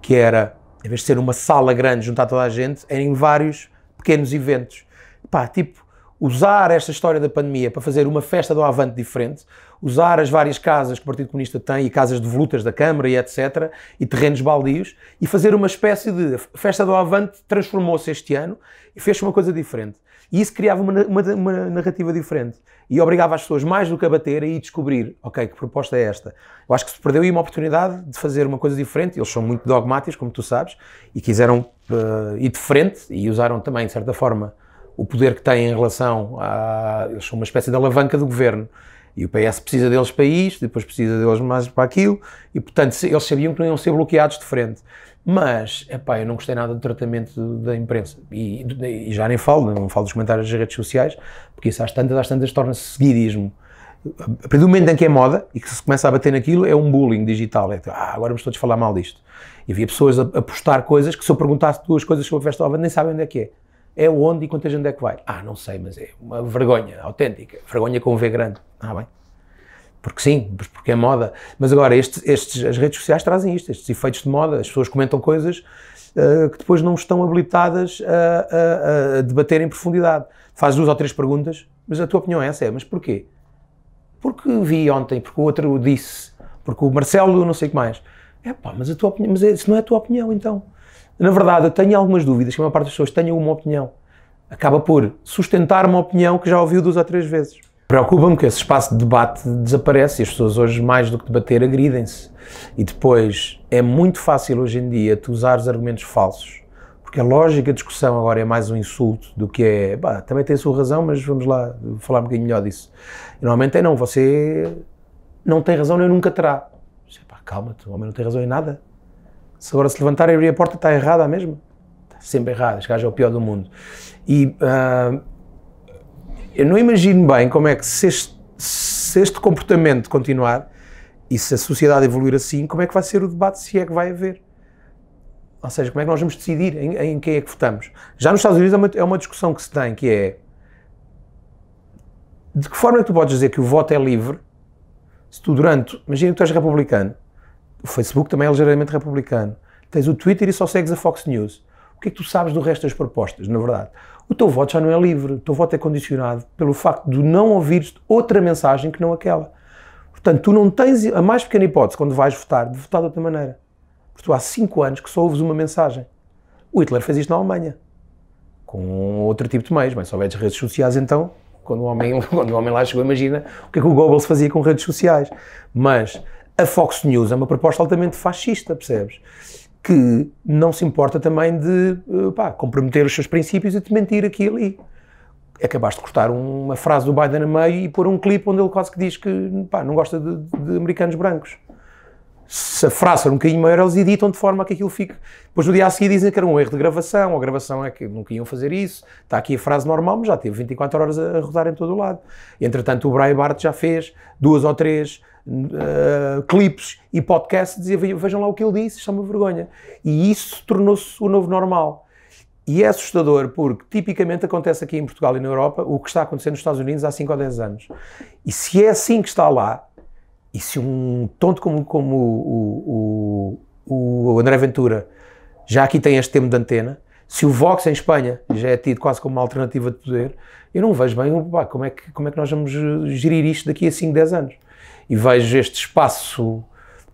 Que era, em vez de ser uma sala grande juntar toda a gente, eram vários pequenos eventos. Pá, tipo, usar esta história da pandemia para fazer uma festa do Avante diferente usar as várias casas que o Partido Comunista tem, e casas devolutas da Câmara e etc., e terrenos baldios, e fazer uma espécie de. A Festa do Avante transformou-se este ano e fez uma coisa diferente. E isso criava uma, uma, uma, narrativa diferente e obrigava as pessoas mais do que a bater a ir descobrir, ok, que proposta é esta? Eu acho que se perdeu aí uma oportunidade de fazer uma coisa diferente, eles são muito dogmáticos, como tu sabes, e quiseram uh, ir de frente e usaram também, de certa forma, o poder que têm em relação a. Eles são uma espécie de alavanca do governo e o PS precisa deles para isto, depois precisa deles mais para aquilo, e portanto eles sabiam que não iam ser bloqueados de frente. Mas, epá, eu não gostei nada do tratamento da imprensa. E, e já nem falo, não falo dos comentários das redes sociais, porque isso às tantas, às tantas torna-se seguidismo. A partir do momento em que é moda e que se começa a bater naquilo, é um bullying digital. É, ah, agora vamos todos falar mal disto. E havia pessoas a, a postar coisas que, se eu perguntasse duas coisas sobre festa festival, nem sabem onde é que é é onde e quanta gente é que vai? Ah, não sei, mas é uma vergonha autêntica, vergonha com V grande. Ah, bem. Porque sim, porque é moda. Mas agora, estes, estes, as redes sociais trazem isto, estes efeitos de moda. As pessoas comentam coisas uh, que depois não estão habilitadas a, a, a debater em profundidade. Faz duas ou três perguntas, mas a tua opinião é essa, é, mas porquê? Porque vi ontem, porque o outro disse, porque o Marcelo não sei o que mais. É pá, mas a tua opinião, mas é, isso não é a tua opinião então na verdade, eu tenho algumas dúvidas que a maior parte das pessoas tenha uma opinião. Acaba por sustentar uma opinião que já ouviu duas ou três vezes. Preocupa-me que esse espaço de debate desaparece e as pessoas hoje, mais do que debater, agridem-se. E depois, é muito fácil hoje em dia tu usar os argumentos falsos, porque a lógica da discussão agora é mais um insulto do que é, bah, também tem a sua razão, mas vamos lá falar um bocadinho melhor disso. E normalmente é, não, você não tem razão nem nunca terá. Calma-te, o homem não tem razão em nada. Se agora se levantar e abrir a porta, está errada mesmo? Está sempre errada, este gajo é o pior do mundo. E uh, eu não imagino bem como é que se este, se este comportamento continuar e se a sociedade evoluir assim, como é que vai ser o debate, se é que vai haver? Ou seja, como é que nós vamos decidir em, em quem é que votamos? Já nos Estados Unidos é uma, é uma discussão que se tem, que é de que forma é que tu podes dizer que o voto é livre se tu durante, imagina que tu és republicano, o Facebook também é ligeiramente republicano. Tens o Twitter e só segues a Fox News. O que é que tu sabes do resto das propostas, na verdade? O teu voto já não é livre. O teu voto é condicionado pelo facto de não ouvires outra mensagem que não aquela. Portanto, tu não tens a mais pequena hipótese, quando vais votar, de votar de outra maneira. Porque tu há cinco anos que só ouves uma mensagem. O Hitler fez isto na Alemanha. Com outro tipo de meios. Mas se houveres redes sociais, então, quando o, homem, quando o homem lá chegou, imagina o que é que o Goebbels fazia com redes sociais. Mas a Fox News é uma proposta altamente fascista, percebes? Que não se importa também de eh, pá, comprometer os seus princípios e de mentir aqui e ali. Acabaste de cortar uma frase do Biden a meio e pôr um clipe onde ele quase que diz que pá, não gosta de, de americanos brancos se era um bocadinho maior, eles editam de forma que aquilo fique. Depois no dia a seguir dizem que era um erro de gravação, ou a gravação é que nunca iam fazer isso, está aqui a frase normal, mas já teve 24 horas a rodar em todo o lado. Entretanto, o Brian Bart já fez duas ou três uh, clipes e podcasts, dizia vejam lá o que ele disse, chama é vergonha. E isso tornou-se o novo normal. E é assustador porque tipicamente acontece aqui em Portugal e na Europa o que está acontecendo nos Estados Unidos há 5 ou 10 anos. E se é assim que está lá, e se um tonto como, como o, o, o André Ventura já aqui tem este tema de antena, se o Vox em Espanha já é tido quase como uma alternativa de poder, eu não vejo bem pá, como, é que, como é que nós vamos eh, gerir isto daqui a 5, 10 anos. E vejo este espaço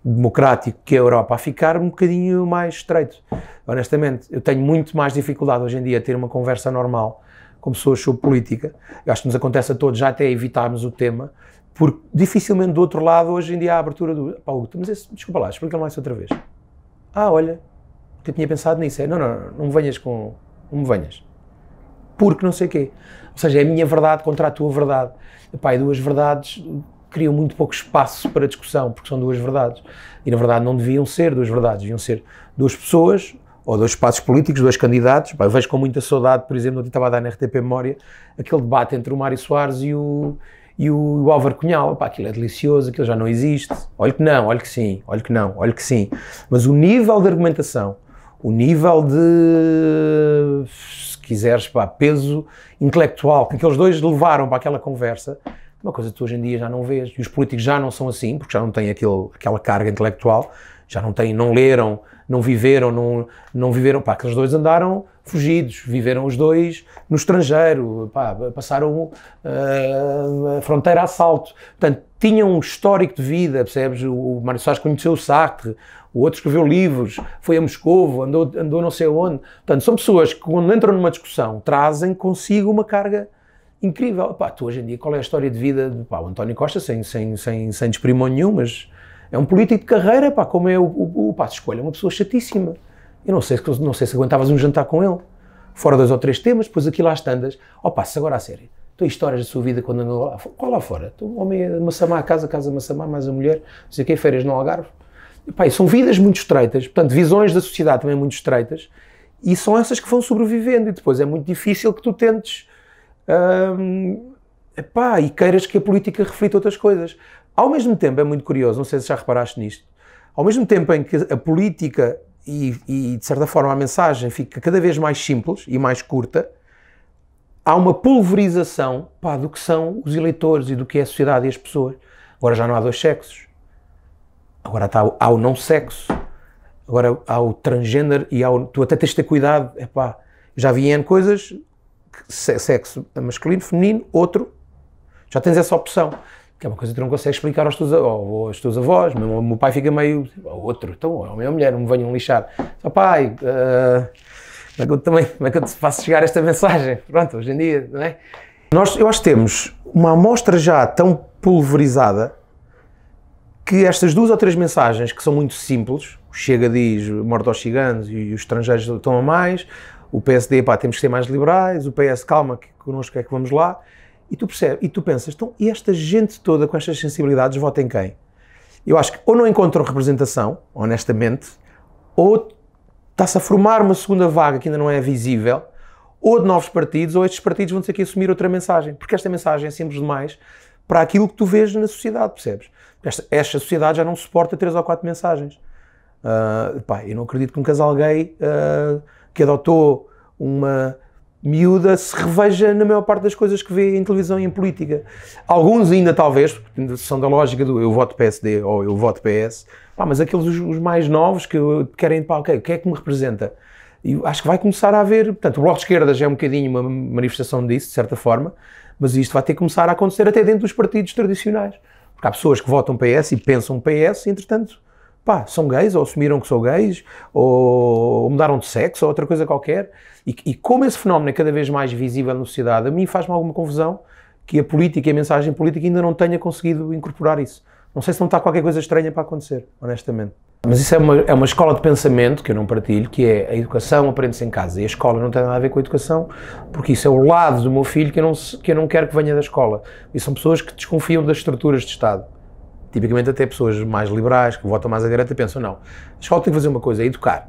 democrático que é a Europa a ficar um bocadinho mais estreito. Honestamente, eu tenho muito mais dificuldade hoje em dia a ter uma conversa normal com pessoas sobre política. Eu acho que nos acontece a todos já até evitarmos o tema, porque dificilmente do outro lado hoje em dia há a abertura do. Pá, Hugo, mas esse, desculpa lá, explica-me lá isso outra vez. Ah, olha, que eu tinha pensado nisso. É, não, não, não, não me venhas com. Não me venhas. Porque não sei o quê. Ou seja, é a minha verdade contra a tua verdade. pai e duas verdades criam muito pouco espaço para discussão, porque são duas verdades. E na verdade não deviam ser duas verdades, deviam ser duas pessoas ou dois espaços políticos, dois candidatos. Pá, vejo com muita saudade, por exemplo, eu estava a dar na RTP Memória, aquele debate entre o Mário Soares e o, e o, o Álvaro Cunhal, pá, aquilo é delicioso, aquilo já não existe. Olha que não, olha que sim, olha que não, olha que sim. Mas o nível de argumentação, o nível de, se quiseres, pá, peso intelectual que aqueles dois levaram para aquela conversa, uma coisa que tu hoje em dia já não vês. E os políticos já não são assim, porque já não têm aquele, aquela carga intelectual já não têm, não leram, não viveram, não, não viveram, pá, aqueles dois andaram fugidos, viveram os dois no estrangeiro, pá, passaram uh, a fronteira a assalto, portanto, tinham um histórico de vida, percebes? O, Mário Soares conheceu o Sartre, o outro escreveu livros, foi a Moscovo, andou, andou não sei onde, portanto, são pessoas que quando entram numa discussão trazem consigo uma carga incrível. Pá, tu hoje em dia, qual é a história de vida de pá, o António Costa, sem, sem, sem, sem desprimor nenhum, mas é um político de carreira, pá, como é o, o, o Passo Escolha, é uma pessoa chatíssima. Eu não sei, não sei se aguentavas um jantar com ele. Fora dois ou três temas, depois aquilo lá tandas. Ó, oh, passa agora a sério. Tu histórias da sua vida quando andou lá. Qual lá fora? Tu um homem a maçamar a casa, casa a maçamar, mais a mulher, não sei o quê, férias no Algarve. E, pá, são vidas muito estreitas, portanto, visões da sociedade também muito estreitas, e são essas que vão sobrevivendo. E depois é muito difícil que tu tentes. Hum, epá, e queiras que a política reflita outras coisas. Ao mesmo tempo, é muito curioso, não sei se já reparaste nisto, ao mesmo tempo em que a política e, e de certa forma a mensagem fica cada vez mais simples e mais curta, há uma pulverização pá, do que são os eleitores e do que é a sociedade e as pessoas. Agora já não há dois sexos. Agora está, há o não sexo. Agora há o transgênero e há o, tu até tens de ter cuidado. Epá, já vi coisas, sexo masculino, feminino, outro. Já tens essa opção que é uma coisa que tu não consegues explicar aos teus, aos teus avós. Meu, meu pai fica meio outro, então é a minha mulher, não me venham lixar. Só pai, uh, como, é que eu também, como é que eu te faço chegar esta mensagem? Pronto, hoje em dia, não é? Nós, eu acho que temos uma amostra já tão pulverizada que estas duas ou três mensagens, que são muito simples, Chega diz morte aos ciganos e os estrangeiros estão a mais, o PSD, pá, temos que ser mais liberais, o PS, calma, que connosco é que vamos lá. E tu percebes, e tu pensas, então esta gente toda com estas sensibilidades vota em quem? Eu acho que ou não encontram representação, honestamente, ou está-se a formar uma segunda vaga que ainda não é visível, ou de novos partidos, ou estes partidos vão ter que assumir outra mensagem, porque esta mensagem é simples demais para aquilo que tu vês na sociedade, percebes? Esta, esta sociedade já não suporta três ou quatro mensagens. Uh, pá, eu não acredito que um casal gay uh, que adotou uma miúda se reveja na maior parte das coisas que vê em televisão e em política. Alguns ainda, talvez, são da lógica do eu voto PSD ou eu voto PS, pá, mas aqueles os, mais novos que querem, pá, okay, o que é que me representa? E acho que vai começar a haver, portanto, o Bloco de Esquerda já é um bocadinho uma manifestação disso, de certa forma, mas isto vai ter que começar a acontecer até dentro dos partidos tradicionais. Porque há pessoas que votam PS e pensam PS, e, entretanto, pá, são gays, ou assumiram que são gays, ou mudaram de sexo, ou outra coisa qualquer. E, e como esse fenómeno é cada vez mais visível na sociedade, a mim faz-me alguma confusão que a política e a mensagem política ainda não tenha conseguido incorporar isso. Não sei se não está qualquer coisa estranha para acontecer, honestamente. Mas isso é uma, é uma escola de pensamento que eu não partilho, que é a educação aprende-se em casa. E a escola não tem nada a ver com a educação, porque isso é o lado do meu filho que eu não, que eu não quero que venha da escola. E são pessoas que desconfiam das estruturas de Estado. Tipicamente até pessoas mais liberais, que votam mais à direita, pensam, não, a escola tem que fazer uma coisa, é educar.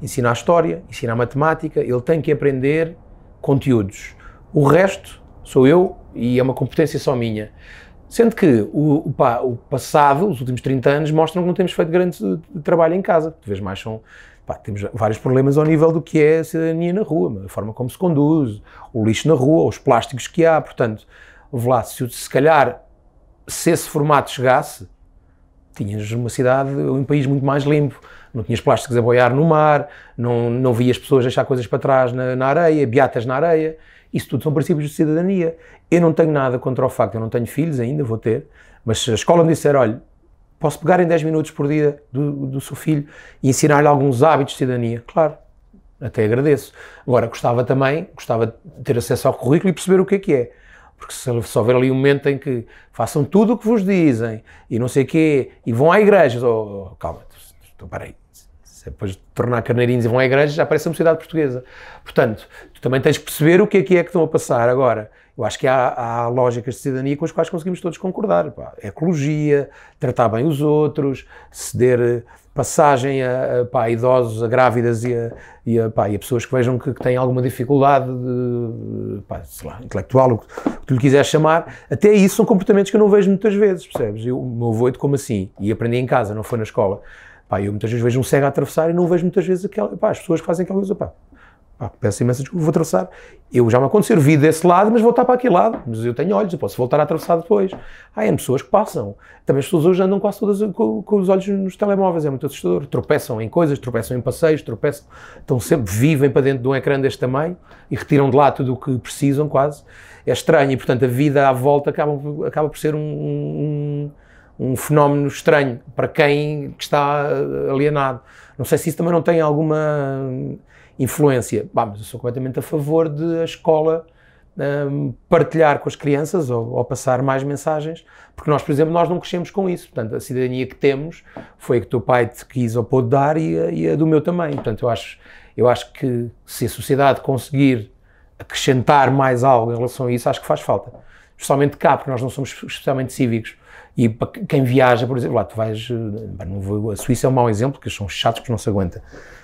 Ensina a história, ensina a matemática, ele tem que aprender conteúdos. O resto sou eu e é uma competência só minha. Sendo que o, o passado, os últimos 30 anos, mostram que não temos feito grande eh, trabalho em casa. De vez mais são, pá, temos vários problemas ao nível do que é a cidadania na rua, a forma como se conduz, o lixo na rua, os plásticos que há. Portanto, lá, se, se calhar se esse formato chegasse, tinhas uma cidade, um país muito mais limpo. Não tinhas plásticos a boiar no mar, não, não vias pessoas deixar coisas para trás na, na areia, beatas na areia. Isso tudo são princípios de cidadania. Eu não tenho nada contra o facto, eu não tenho filhos ainda, vou ter, mas se a escola me disser, olha, posso pegar em 10 minutos por dia do, do seu filho e ensinar-lhe alguns hábitos de cidadania, claro, até agradeço. Agora, gostava também, gostava de ter acesso ao currículo e perceber o que é que é. Porque se, se houver ali um momento em que façam tudo o que vos dizem e não sei o quê, e vão à igreja, oh, oh calma, estou peraí, se é depois de tornar carneirinhos e vão à igreja, já parece uma sociedade portuguesa. Portanto, tu também tens de perceber o que é que é que estão a passar agora. Eu acho que há, há lógicas de cidadania com as quais conseguimos todos concordar. Pá. Ecologia, tratar bem os outros, ceder passagem a, a, pá, idosos, a grávidas e a, e a, pá, e a pessoas que vejam que, que têm alguma dificuldade, de, pá, lá, intelectual, o que, o que tu lhe quiseres chamar, até isso são comportamentos que eu não vejo muitas vezes, percebes? Eu, o meu avô como assim, e aprendi em casa, não foi na escola. Pá, eu muitas vezes vejo um cego a atravessar e não vejo muitas vezes aquela, pá, as pessoas que fazem aquela coisa, pá, ah, peço imensa desculpas, vou atravessar. Eu já me aconteceu, vir desse lado, mas voltar para aquele lado. Mas eu tenho olhos, eu posso voltar a atravessar depois. Ah, é pessoas que passam. Também as pessoas hoje andam quase todas com, com os olhos nos telemóveis, é muito assustador. Tropeçam em coisas, tropeçam em passeios, tropeçam. Estão sempre, vivem para dentro de um ecrã deste tamanho e retiram de lá tudo o que precisam, quase. É estranho e, portanto, a vida à volta acaba, acaba por ser um, um um fenómeno estranho para quem está alienado. Não sei se isso também não tem alguma influência. Bah, mas eu sou completamente a favor de a escola um, partilhar com as crianças ou, ou, passar mais mensagens, porque nós, por exemplo, nós não crescemos com isso. Portanto, a cidadania que temos foi a que o teu pai te quis ou pôde dar e a, e a do meu também. Portanto, eu acho, eu acho que se a sociedade conseguir acrescentar mais algo em relação a isso, acho que faz falta. Especialmente cá, porque nós não somos especialmente cívicos. E para quem viaja, por exemplo, lá tu vais. Eh, vou, a Suíça é um mau exemplo, porque são chatos que não se aguenta.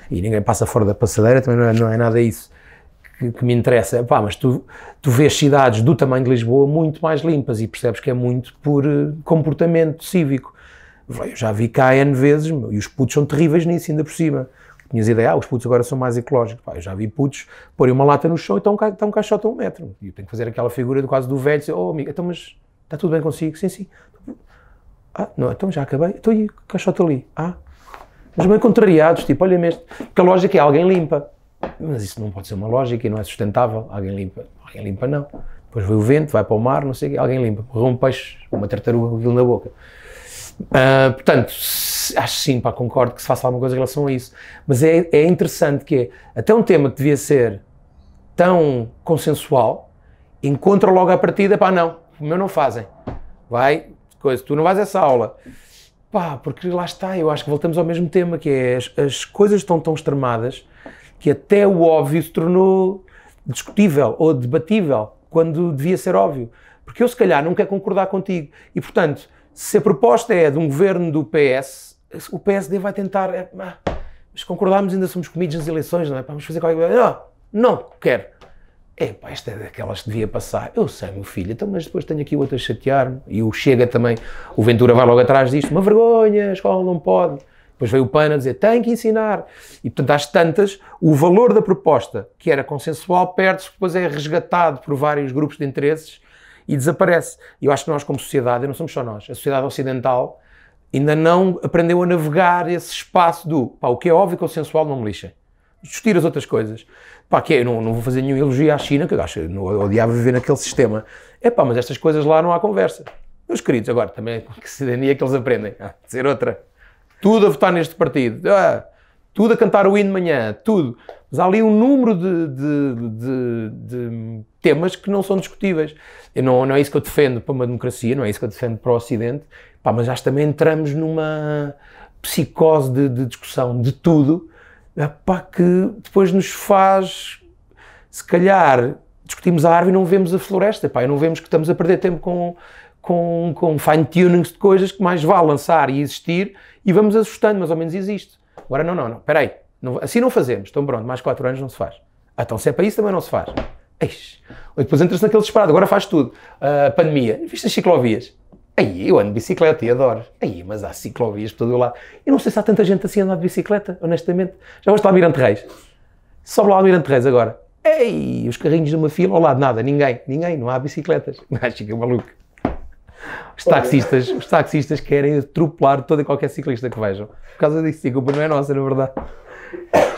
E ninguém passa fora da passadeira, também não é, não é nada isso que, que, me interessa. Pá, mas tu, tu vês cidades do tamanho de Lisboa muito mais limpas e percebes que é muito por eh, comportamento cívico. Eu já vi cá N vezes e os putos são terríveis nisso, ainda por cima. Tinhas ideia, ah, os putos agora são mais ecológicos. Pá, eu já vi putos porem uma lata no chão e estão um, um caixote a um metro. E eu tenho que fazer aquela figura do quase do velho, dizer, oh amigo, então mas está tudo bem consigo? Sim, sim. Ah, não, então já acabei. Estou aí, caixote ali. Ah. Mas meio contrariados, tipo, olha mesmo. Porque a lógica é alguém limpa. Mas isso não pode ser uma lógica e não é sustentável. Alguém limpa. Alguém limpa não. Depois vem o vento, vai para o mar, não sei o quê. Alguém limpa. Morreu um peixe, uma tartaruga com aquilo na boca. Uh, portanto, acho sim, pá, concordo que se faça alguma coisa em relação a isso. Mas é, é interessante que é, até um tema que devia ser tão consensual, encontra logo a partida, pá, não, o meu não fazem. Vai, coisa, tu não vais a essa aula. Pá, porque lá está, eu acho que voltamos ao mesmo tema, que é as, as coisas estão tão extremadas que até o óbvio se tornou discutível ou debatível quando devia ser óbvio. Porque eu, se calhar, não quero concordar contigo. E, portanto, se a proposta é de um governo do PS, o PSD vai tentar. É, ah, mas concordarmos, ainda somos comidos nas eleições, não é? Vamos fazer qualquer coisa. Não, não quero epá, esta é daquelas que devia passar. Eu sei, meu filho, então, mas depois tenho aqui outro a chatear-me. E o Chega também, o Ventura vai logo atrás disto, uma vergonha, a escola não pode. Depois veio o PAN a dizer, tem que ensinar. E, portanto, às tantas, o valor da proposta, que era consensual, perde-se, depois é resgatado por vários grupos de interesses e desaparece. E eu acho que nós, como sociedade, não somos só nós, a sociedade ocidental ainda não aprendeu a navegar esse espaço do, pá, o que é óbvio e consensual não me lixa discutir as outras coisas. Pá, que é, não, não vou fazer nenhum elogio à China, que eu acho, não odiava viver naquele sistema. É pá, mas estas coisas lá não há conversa. Meus queridos, agora também é que cidadania é que eles aprendem. Ah, dizer outra. Tudo a votar neste partido. Ah, tudo a cantar o hino de manhã, tudo. Mas há ali um número de, de, de, de temas que não são discutíveis. E não, não é isso que eu defendo para uma democracia, não é isso que eu defendo para o Ocidente, Pá, mas acho que também entramos numa psicose de, discussão de tudo é que depois nos faz, se calhar, discutimos a árvore e não vemos a floresta, pá, e não vemos que estamos a perder tempo com, com, com fine-tunings de coisas que mais vale lançar e existir e vamos ajustando, mais ou menos existe. Agora, não, não, não, espera aí, assim não fazemos, então pronto, mais 4 anos não se faz. Ah, então se é para isso também não se faz. Eish. depois entra-se naquele disparado, agora faz tudo. Uh, pandemia, viste as ciclovias? Aí eu ando de bicicleta e adoro. Aí, mas há ciclovias por todo o lado. Eu não sei se há tanta gente assim a andar de bicicleta, honestamente. Já estar ao Mirante Reis. Sobe lá ao Mirante Reis agora. Ei, os carrinhos numa fila, ao lado, nada, ninguém, ninguém, não há bicicletas. Acho que é maluco. Os taxistas, os taxistas querem atropelar todo e qualquer ciclista que vejam. Por causa disso, a culpa não é nossa, na verdade.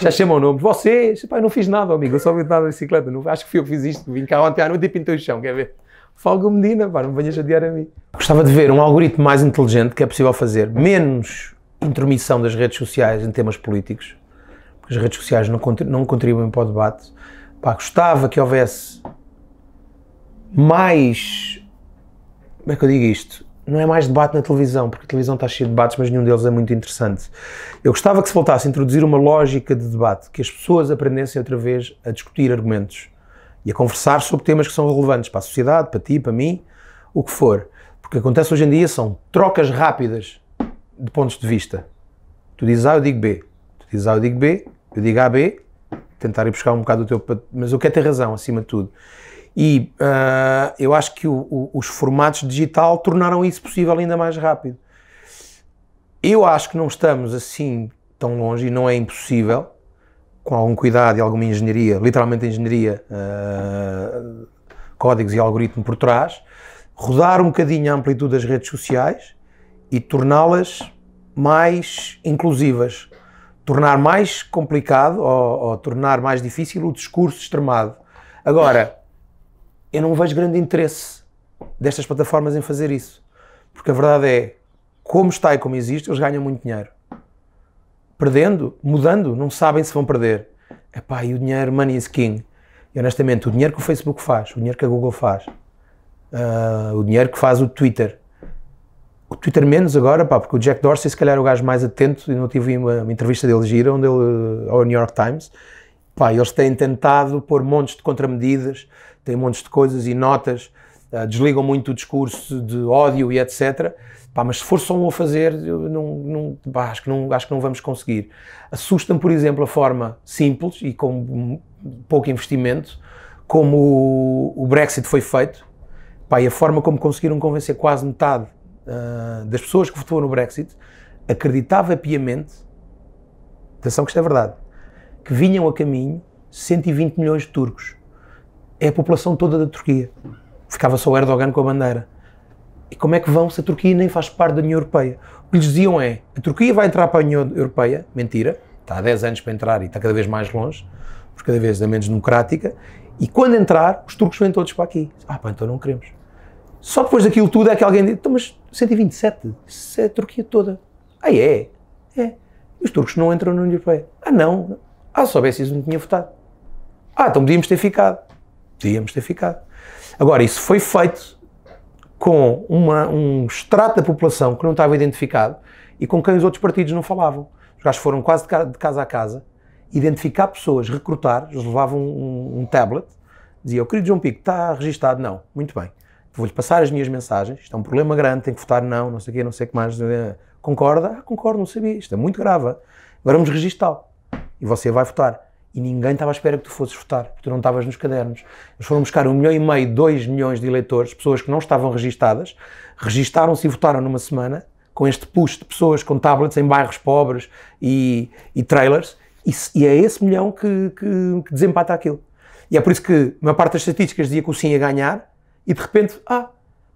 Já chamam nomes. Vocês, pai, não fiz nada, amigo, eu só vi nada de bicicleta. Não, acho que fui eu que fiz isto. Vim cá ontem à noite e pintei o chão, quer ver? Falco Medina, pá, não me venhas adiar a mim. Gostava de ver um algoritmo mais inteligente que é possível fazer, menos intromissão das redes sociais em temas políticos, porque as redes sociais não, não contribuem para o debate. Pá, gostava que houvesse mais. Como é que eu digo isto? Não é mais debate na televisão, porque a televisão está cheia de debates, mas nenhum deles é muito interessante. Eu gostava que se voltasse a introduzir uma lógica de debate, que as pessoas aprendessem outra vez a discutir argumentos e a conversar sobre temas que são relevantes para a sociedade, para ti, para mim, o que for. Porque acontece hoje em dia são trocas rápidas de pontos de vista. Tu dizes A, eu digo B. Tu dizes A, eu digo B. Eu digo A, B. Tentar ir buscar um bocado do teu. Mas eu quero ter razão, acima de tudo. E uh, eu acho que o, o, os formatos digital tornaram isso possível ainda mais rápido. Eu acho que não estamos assim tão longe e não é impossível com algum cuidado e alguma engenharia, literalmente engenharia, uh, códigos e algoritmo por trás, rodar um bocadinho a amplitude das redes sociais e torná-las mais inclusivas, tornar mais complicado ou, ou, tornar mais difícil o discurso extremado. Agora, eu não vejo grande interesse destas plataformas em fazer isso, porque a verdade é, como está e como existe, eles ganham muito dinheiro perdendo, mudando, não sabem se vão perder. Epá, e o dinheiro, money is king. E honestamente, o dinheiro que o Facebook faz, o dinheiro que a Google faz, uh, o dinheiro que faz o Twitter, o Twitter menos agora, pá, porque o Jack Dorsey se calhar é o gajo mais atento, e não tive uma, uma, entrevista dele gira, onde ele, ao New York Times, pá, eles têm tentado pôr montes de contramedidas, têm montes de coisas e notas, ah, desligam muito o discurso de ódio e etc. Pá, mas se for só um a fazer, não, não, pá, acho, que não, acho que não vamos conseguir. Assustam, por exemplo, a forma simples e com pouco investimento, como o, o Brexit foi feito, pá, e a forma como conseguiram convencer quase metade uh, das pessoas que votou no Brexit, acreditava piamente, atenção que isto é verdade, que vinham a caminho 120 milhões de turcos. É a população toda da Turquia ficava só o Erdogan com a bandeira. E como é que vão se a Turquia nem faz parte da União Europeia? O que lhes diziam é: a Turquia vai entrar para a União Europeia, mentira, está há 10 anos para entrar e está cada vez mais longe, porque cada vez é menos democrática, e quando entrar, os turcos vêm todos para aqui. Ah, pá, então não queremos. Só depois daquilo tudo é que alguém diz: então, mas 127, isso é a Turquia toda. Ah, é? É. E os turcos não entram na União Europeia. Ah, não. Ah, soubesse isso, não tinha votado. Ah, então podíamos ter ficado. Podíamos ter ficado. Agora, isso foi feito com uma, um extrato da população que não estava identificado e com quem os outros partidos não falavam. Os gajos foram quase de casa a casa identificar pessoas, recrutar, eles levavam um, um tablet, dizia, o oh, querido João Pico, está registado? Não. Muito bem. Vou-lhe passar as minhas mensagens, isto é um problema grande, tem que votar não, não sei o quê, não sei o que mais. Eh, concorda? Ah, concordo, não sabia, isto é muito grave. Agora vamos registar e você vai votar e ninguém estava à espera que tu fosses votar, porque tu não estavas nos cadernos. Eles foram buscar um milhão e meio, dois milhões de eleitores, pessoas que não estavam registadas, registaram-se e votaram numa semana, com este push de pessoas com tablets em bairros pobres e, e trailers, e, e, é esse milhão que, que, que, desempata aquilo. E é por isso que uma parte das estatísticas dizia que o sim ia ganhar, e de repente, ah,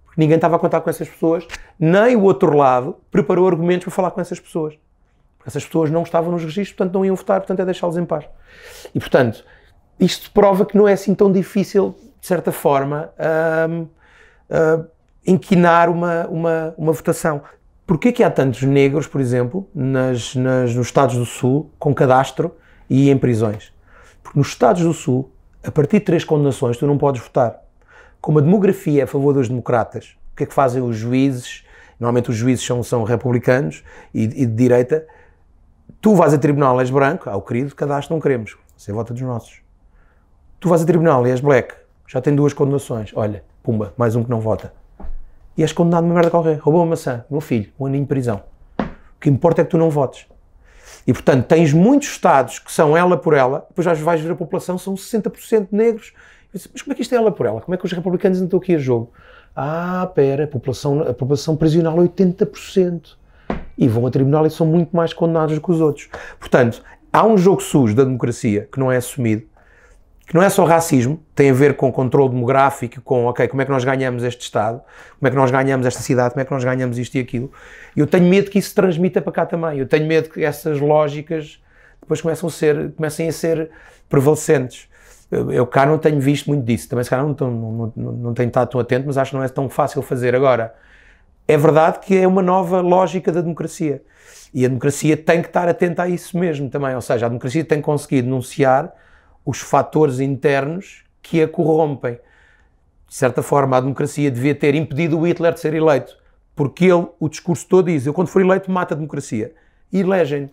porque ninguém estava a contar com essas pessoas, nem o outro lado preparou argumentos para falar com essas pessoas. Porque essas pessoas não estavam nos registros, portanto não iam votar, portanto é deixá-los em paz. E portanto, isto prova que não é assim tão difícil, de certa forma, um, uh, hum, inquinar uma, uma, uma votação. Porquê que há tantos negros, por exemplo, nas, nas, nos Estados do Sul, com cadastro e em prisões? Porque nos Estados do Sul, a partir de três condenações, tu não podes votar. Como a demografia é a favor dos democratas, o que é que fazem os juízes? Normalmente os juízes são, são republicanos e, e de direita Tu vais a tribunal, és branco, ah, querido cadastro não queremos, você é vota dos nossos. Tu vais a tribunal e és black, já tem duas condenações, olha, pumba, mais um que não vota. E és condenado uma merda qualquer, roubou uma maçã, meu filho, um aninho de prisão. O que importa é que tu não votes. E portanto, tens muitos Estados que são ela por ela, depois já vais ver a população, são 60% negros. mas como é que isto é ela por ela? Como é que os republicanos não estão aqui a jogo? Ah, pera, a população, a população prisional 80%. É e vão a tribunal e são muito mais condenados que os outros. Portanto, há um jogo sujo da democracia que não é assumido, que não é só racismo, tem a ver com o controle demográfico, com, ok, como é que nós ganhamos este Estado, como é que nós ganhamos esta cidade, como é que nós ganhamos isto e aquilo. E eu tenho medo que isso se transmita para cá também. Eu tenho medo que essas lógicas depois começam a ser, comecem a ser prevalecentes. Eu, eu cá não tenho visto muito disso, também se calhar não, não, não, não tenho estado tão atento, mas acho que não é tão fácil fazer. Agora, é verdade que é uma nova lógica da democracia. E a democracia tem que estar atenta a isso mesmo também. Ou seja, a democracia tem que conseguir denunciar os fatores internos que a corrompem. De certa forma, a democracia devia ter impedido o Hitler de ser eleito. Porque ele, o discurso todo diz: eu, quando for eleito, mato a democracia. E elegem-no.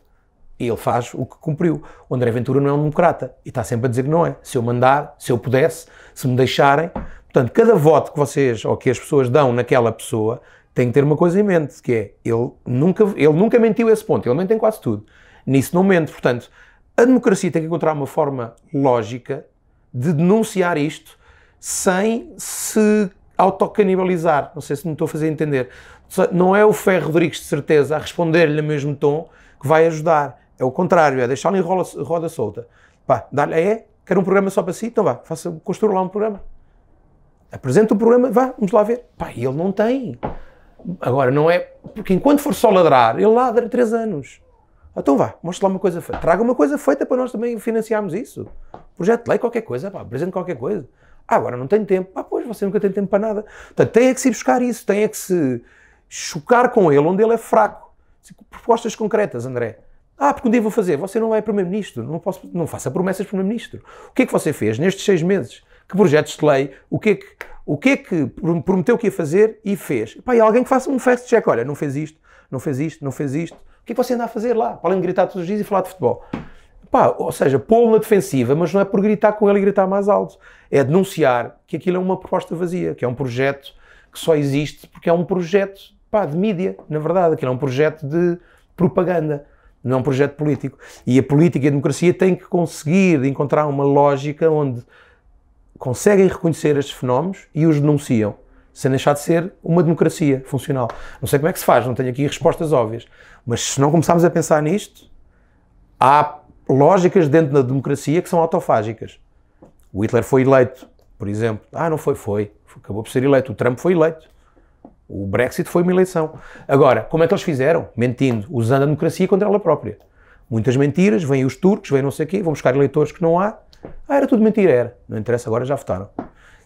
E ele faz o que cumpriu. O André Ventura não é um democrata. E está sempre a dizer que não é. Se eu mandar, se eu pudesse, se me deixarem. Portanto, cada voto que vocês ou que as pessoas dão naquela pessoa tem que ter uma coisa em mente, que é, ele nunca, ele nunca mentiu esse ponto, ele mente em quase tudo. Nisso não mente, portanto, a democracia tem que encontrar uma forma lógica de denunciar isto sem se autocanibalizar. Não sei se me estou a fazer entender. Não é o Ferro Rodrigues, de certeza, a responder-lhe no mesmo tom que vai ajudar. É o contrário, é deixá-lo em roda, roda solta. Pá, dá-lhe, é? Quer um programa só para si? Então vá, faça, construa lá um programa. Apresenta o programa, vá, vamos lá ver. Pá, ele não tem. Agora, não é. Porque enquanto for só ladrar, ele ladra três anos. Então vá, mostre lá uma coisa feita. Traga uma coisa feita para nós também financiarmos isso. Projeto de lei, qualquer coisa, pá, qualquer coisa. Ah, agora não tenho tempo. Ah, pois, você nunca tem tempo para nada. Portanto, tem é que se buscar isso, tem é que se chocar com ele onde ele é fraco. Propostas concretas, André. Ah, porque um dia vou fazer. Você não é Primeiro-Ministro. Não, posso, não faça promessas Primeiro-Ministro. O que é que você fez nestes seis meses? Que projetos de lei? O que é que, o que é que prometeu que ia fazer e fez. Pá, e alguém que faça um fast check, olha, não fez isto, não fez isto, não fez isto. O que é que você anda a fazer lá? Para além de gritar todos os dias e falar de futebol. Pá, ou seja, pô-lo na defensiva, mas não é por gritar com ele e gritar mais alto. É denunciar que aquilo é uma proposta vazia, que é um projeto que só existe porque é um projeto pá, de mídia, na verdade. Aquilo é um projeto de propaganda, não é um projeto político. E a política e a democracia têm que conseguir encontrar uma lógica onde conseguem reconhecer estes fenómenos e os denunciam, sem deixar de ser uma democracia funcional. Não sei como é que se faz, não tenho aqui respostas óbvias, mas se não começarmos a pensar nisto, há lógicas dentro da democracia que são autofágicas. O Hitler foi eleito, por exemplo. Ah, não foi, foi. Acabou por ser eleito. O Trump foi eleito. O Brexit foi uma eleição. Agora, como é que eles fizeram? Mentindo, usando a democracia contra ela própria. Muitas mentiras, vêm os turcos, vêm não sei o quê, vão buscar eleitores que não há, ah, era tudo mentira, era. Não interessa, agora já votaram.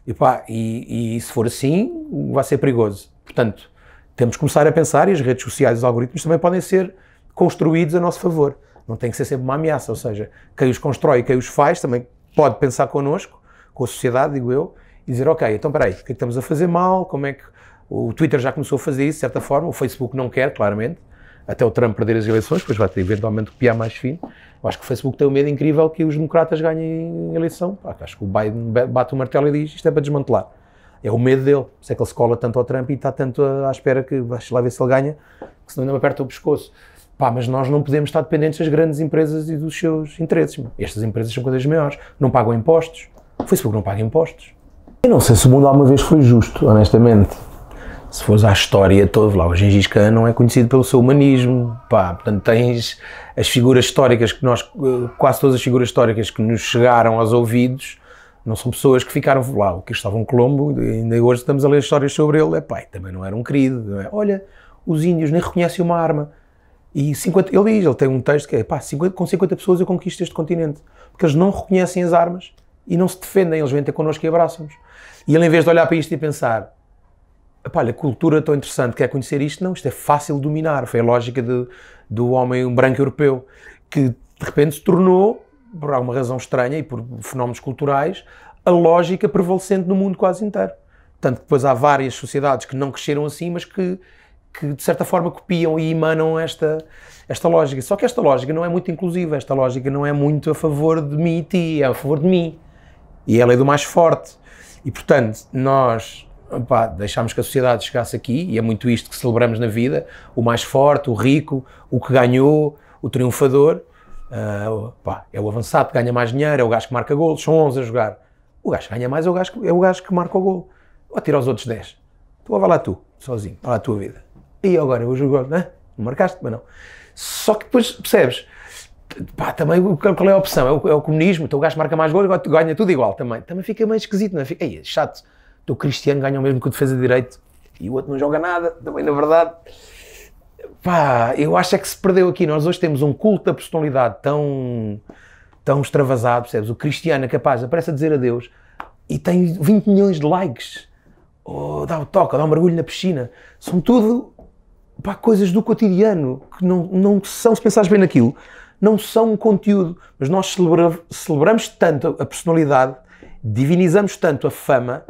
E, pá, e, e se for assim, vai ser perigoso. Portanto, temos que começar a pensar e as redes sociais, os algoritmos também podem ser construídos a nosso favor. Não tem que ser sempre uma ameaça, ou seja, quem os constrói e quem os faz também pode pensar connosco, com a sociedade, digo eu, e dizer, ok, então peraí, o que é que estamos a fazer mal, como é que... O Twitter já começou a fazer isso, de certa forma, o Facebook não quer, claramente, até o Trump perder as eleições, depois vai ter eventualmente o piar mais fino. Eu acho que o Facebook tem um medo incrível que os democratas ganhem eleição. Pá, acho que o Biden bate o martelo e diz isto é para desmantelar. É o medo dele. Se é que ele se cola tanto ao Trump e está tanto à espera que vais lá ver se ele ganha, que senão ainda me aperta o pescoço. Pá, mas nós não podemos estar dependentes das grandes empresas e dos seus interesses. Estas empresas são coisas maiores. Não pagam impostos. O Facebook não paga impostos. Eu não sei se o mundo alguma vez foi justo, honestamente se fores à história toda, lá, o Gengis Khan não é conhecido pelo seu humanismo, pá, portanto tens as figuras históricas que nós, eh, quase todas as figuras históricas que nos chegaram aos ouvidos, não são pessoas que ficaram lá, o Cristóvão Colombo, ainda hoje estamos a ler histórias sobre ele, é pá, também não era um querido, é? olha, os índios nem reconhecem uma arma, e 50, ele diz, ele tem um texto que é, pá, 50, com 50 pessoas eu conquisto este continente, porque eles não reconhecem as armas e não se defendem, eles vêm até connosco e abraçam-nos. E ele, em vez de olhar para isto e pensar, Epá, olha, cultura tão interessante, quer é conhecer isto? Não, isto é fácil de dominar. Foi a lógica de, do homem branco europeu, que de repente se tornou, por alguma razão estranha e por fenómenos culturais, a lógica prevalecente no mundo quase inteiro. Tanto que depois há várias sociedades que não cresceram assim, mas que, que de certa forma copiam e emanam esta, esta lógica. Só que esta lógica não é muito inclusiva, esta lógica não é muito a favor de mim e ti, é a favor de mim. E ela é do mais forte. E portanto, nós pá, deixámos que a sociedade chegasse aqui, e é muito isto que celebramos na vida: o mais forte, o rico, o que ganhou, o triunfador. Uh, pá, é o avançado que ganha mais dinheiro, é o gajo que marca golos, são 11 a jogar. O gajo que ganha mais é o gajo que, é o gajo que marca o gol. Ou tira os outros 10. Tu vai lá tu, sozinho, vai lá a tua vida. E agora eu jogo, não Não marcaste, mas não. Só que depois percebes, pá, também qual é a opção? É o, é o comunismo, então o gajo marca mais gols, ganha tudo igual também. Também fica meio esquisito, não é? Fica, chato o Cristiano ganha o mesmo que o defesa de direito e o outro não joga nada, também na verdade. Pá, eu acho é que se perdeu aqui. Nós hoje temos um culto da personalidade tão, tão extravasado, percebes? O Cristiano é capaz, aparece a dizer adeus e tem 20 milhões de likes. Ou oh, dá o toque, ou dá um mergulho na piscina. São tudo pá, coisas do cotidiano que não, não são, se pensares bem naquilo, não são um conteúdo. Mas nós celebra, celebramos tanto a personalidade, divinizamos tanto a fama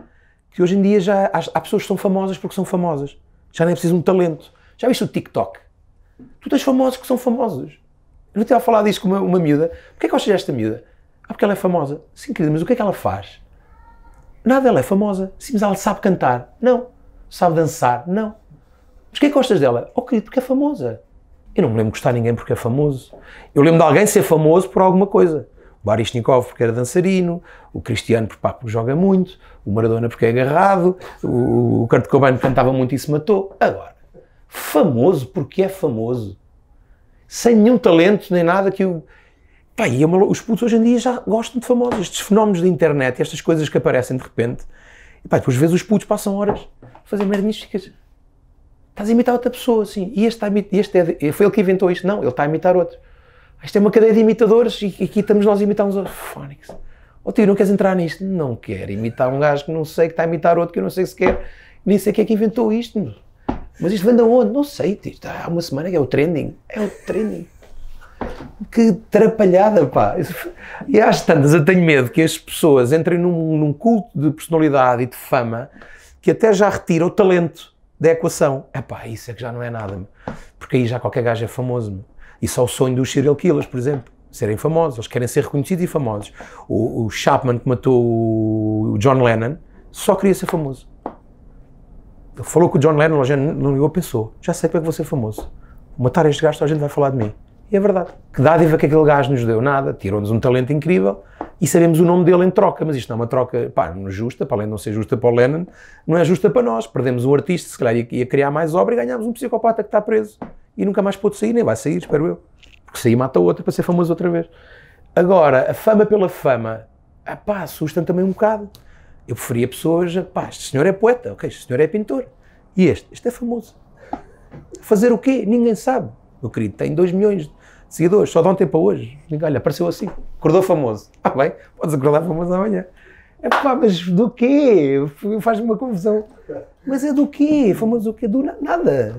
que hoje em dia já há, há pessoas que são famosas porque são famosas. Já nem é preciso um talento. Já viste o TikTok? Tu tens famosos que são famosos. Eu não estava a falar disso com uma, uma miúda. Porquê é que gostas desta miúda? Ah, porque ela é famosa. Sim, querida, mas o que é que ela faz? Nada, ela é famosa. Sim, mas ela sabe cantar. Não. Sabe dançar. Não. Mas o que é que gostas dela? Oh, querido, porque é famosa. Eu não me lembro de gostar de ninguém porque é famoso. Eu lembro de alguém ser famoso por alguma coisa. O Barishnikov porque era dançarino, o Cristiano porque, pá, porque joga muito, o Maradona porque é agarrado, o Kurt Cobain cantava muito e se matou. Agora, famoso porque é famoso. Sem nenhum talento nem nada que o... Pá, e é os putos hoje em dia já gostam de famosos. Estes fenómenos da internet, estas coisas que aparecem de repente. E pai, depois vezes os putos passam horas a fazer merdinhas nisto Estás a imitar outra pessoa, assim. E este, tá este é foi ele que inventou isto. Não, ele está a imitar outro. Isto é uma cadeia de imitadores e aqui estamos nós a imitar uns outros. Fónix. Ó oh, tio, não queres entrar nisto? Não quero imitar um gajo que não sei que está a imitar outro que eu não sei se quer. Nem sei quem é que inventou isto. Meu. Mas isto vem de onde? Não sei, tio. Há uma semana que é o trending. É o trending. Que trapalhada, pá. E às tantas eu tenho medo que as pessoas entrem num, num culto de personalidade e de fama que até já retira o talento da equação. É pá, isso é que já não é nada. Porque aí já qualquer gajo é famoso. Meu. só o sonho dos serial killers, por exemplo serem famosos, eles querem ser reconhecidos e famosos. O, o Chapman que matou o John Lennon só queria ser famoso. Ele falou com o John Lennon, a gente não ligou, pensou, já sei para que vou ser famoso. matar este gajo, a gente vai falar de mim. E é verdade. Que dádiva que aquele gajo nos deu? Nada. Tirou-nos um talento incrível e sabemos o nome dele em troca, mas isto não é uma troca, pá, não é justa, para além de não ser justa para o Lennon, não é justa para nós. Perdemos um artista, se calhar ia, ia criar mais obra e ganhámos um psicopata que está preso. E nunca mais pôde sair, nem vai sair, espero eu. Porque se aí mata outra para ser famoso outra vez. Agora, a fama pela fama, ah assusta-me também um bocado. Eu preferia pessoas, ah, pá, este senhor é poeta, ok, este senhor é pintor. E este? Este é famoso. Fazer o quê? Ninguém sabe. Meu querido, tem 2 milhões de seguidores, só de ontem para hoje. Olha, apareceu assim, acordou famoso. Ah bem, podes acordar famoso amanhã. É pá, mas do quê? Faz-me uma confusão. Mas é do quê? Famoso do quê? Do nada.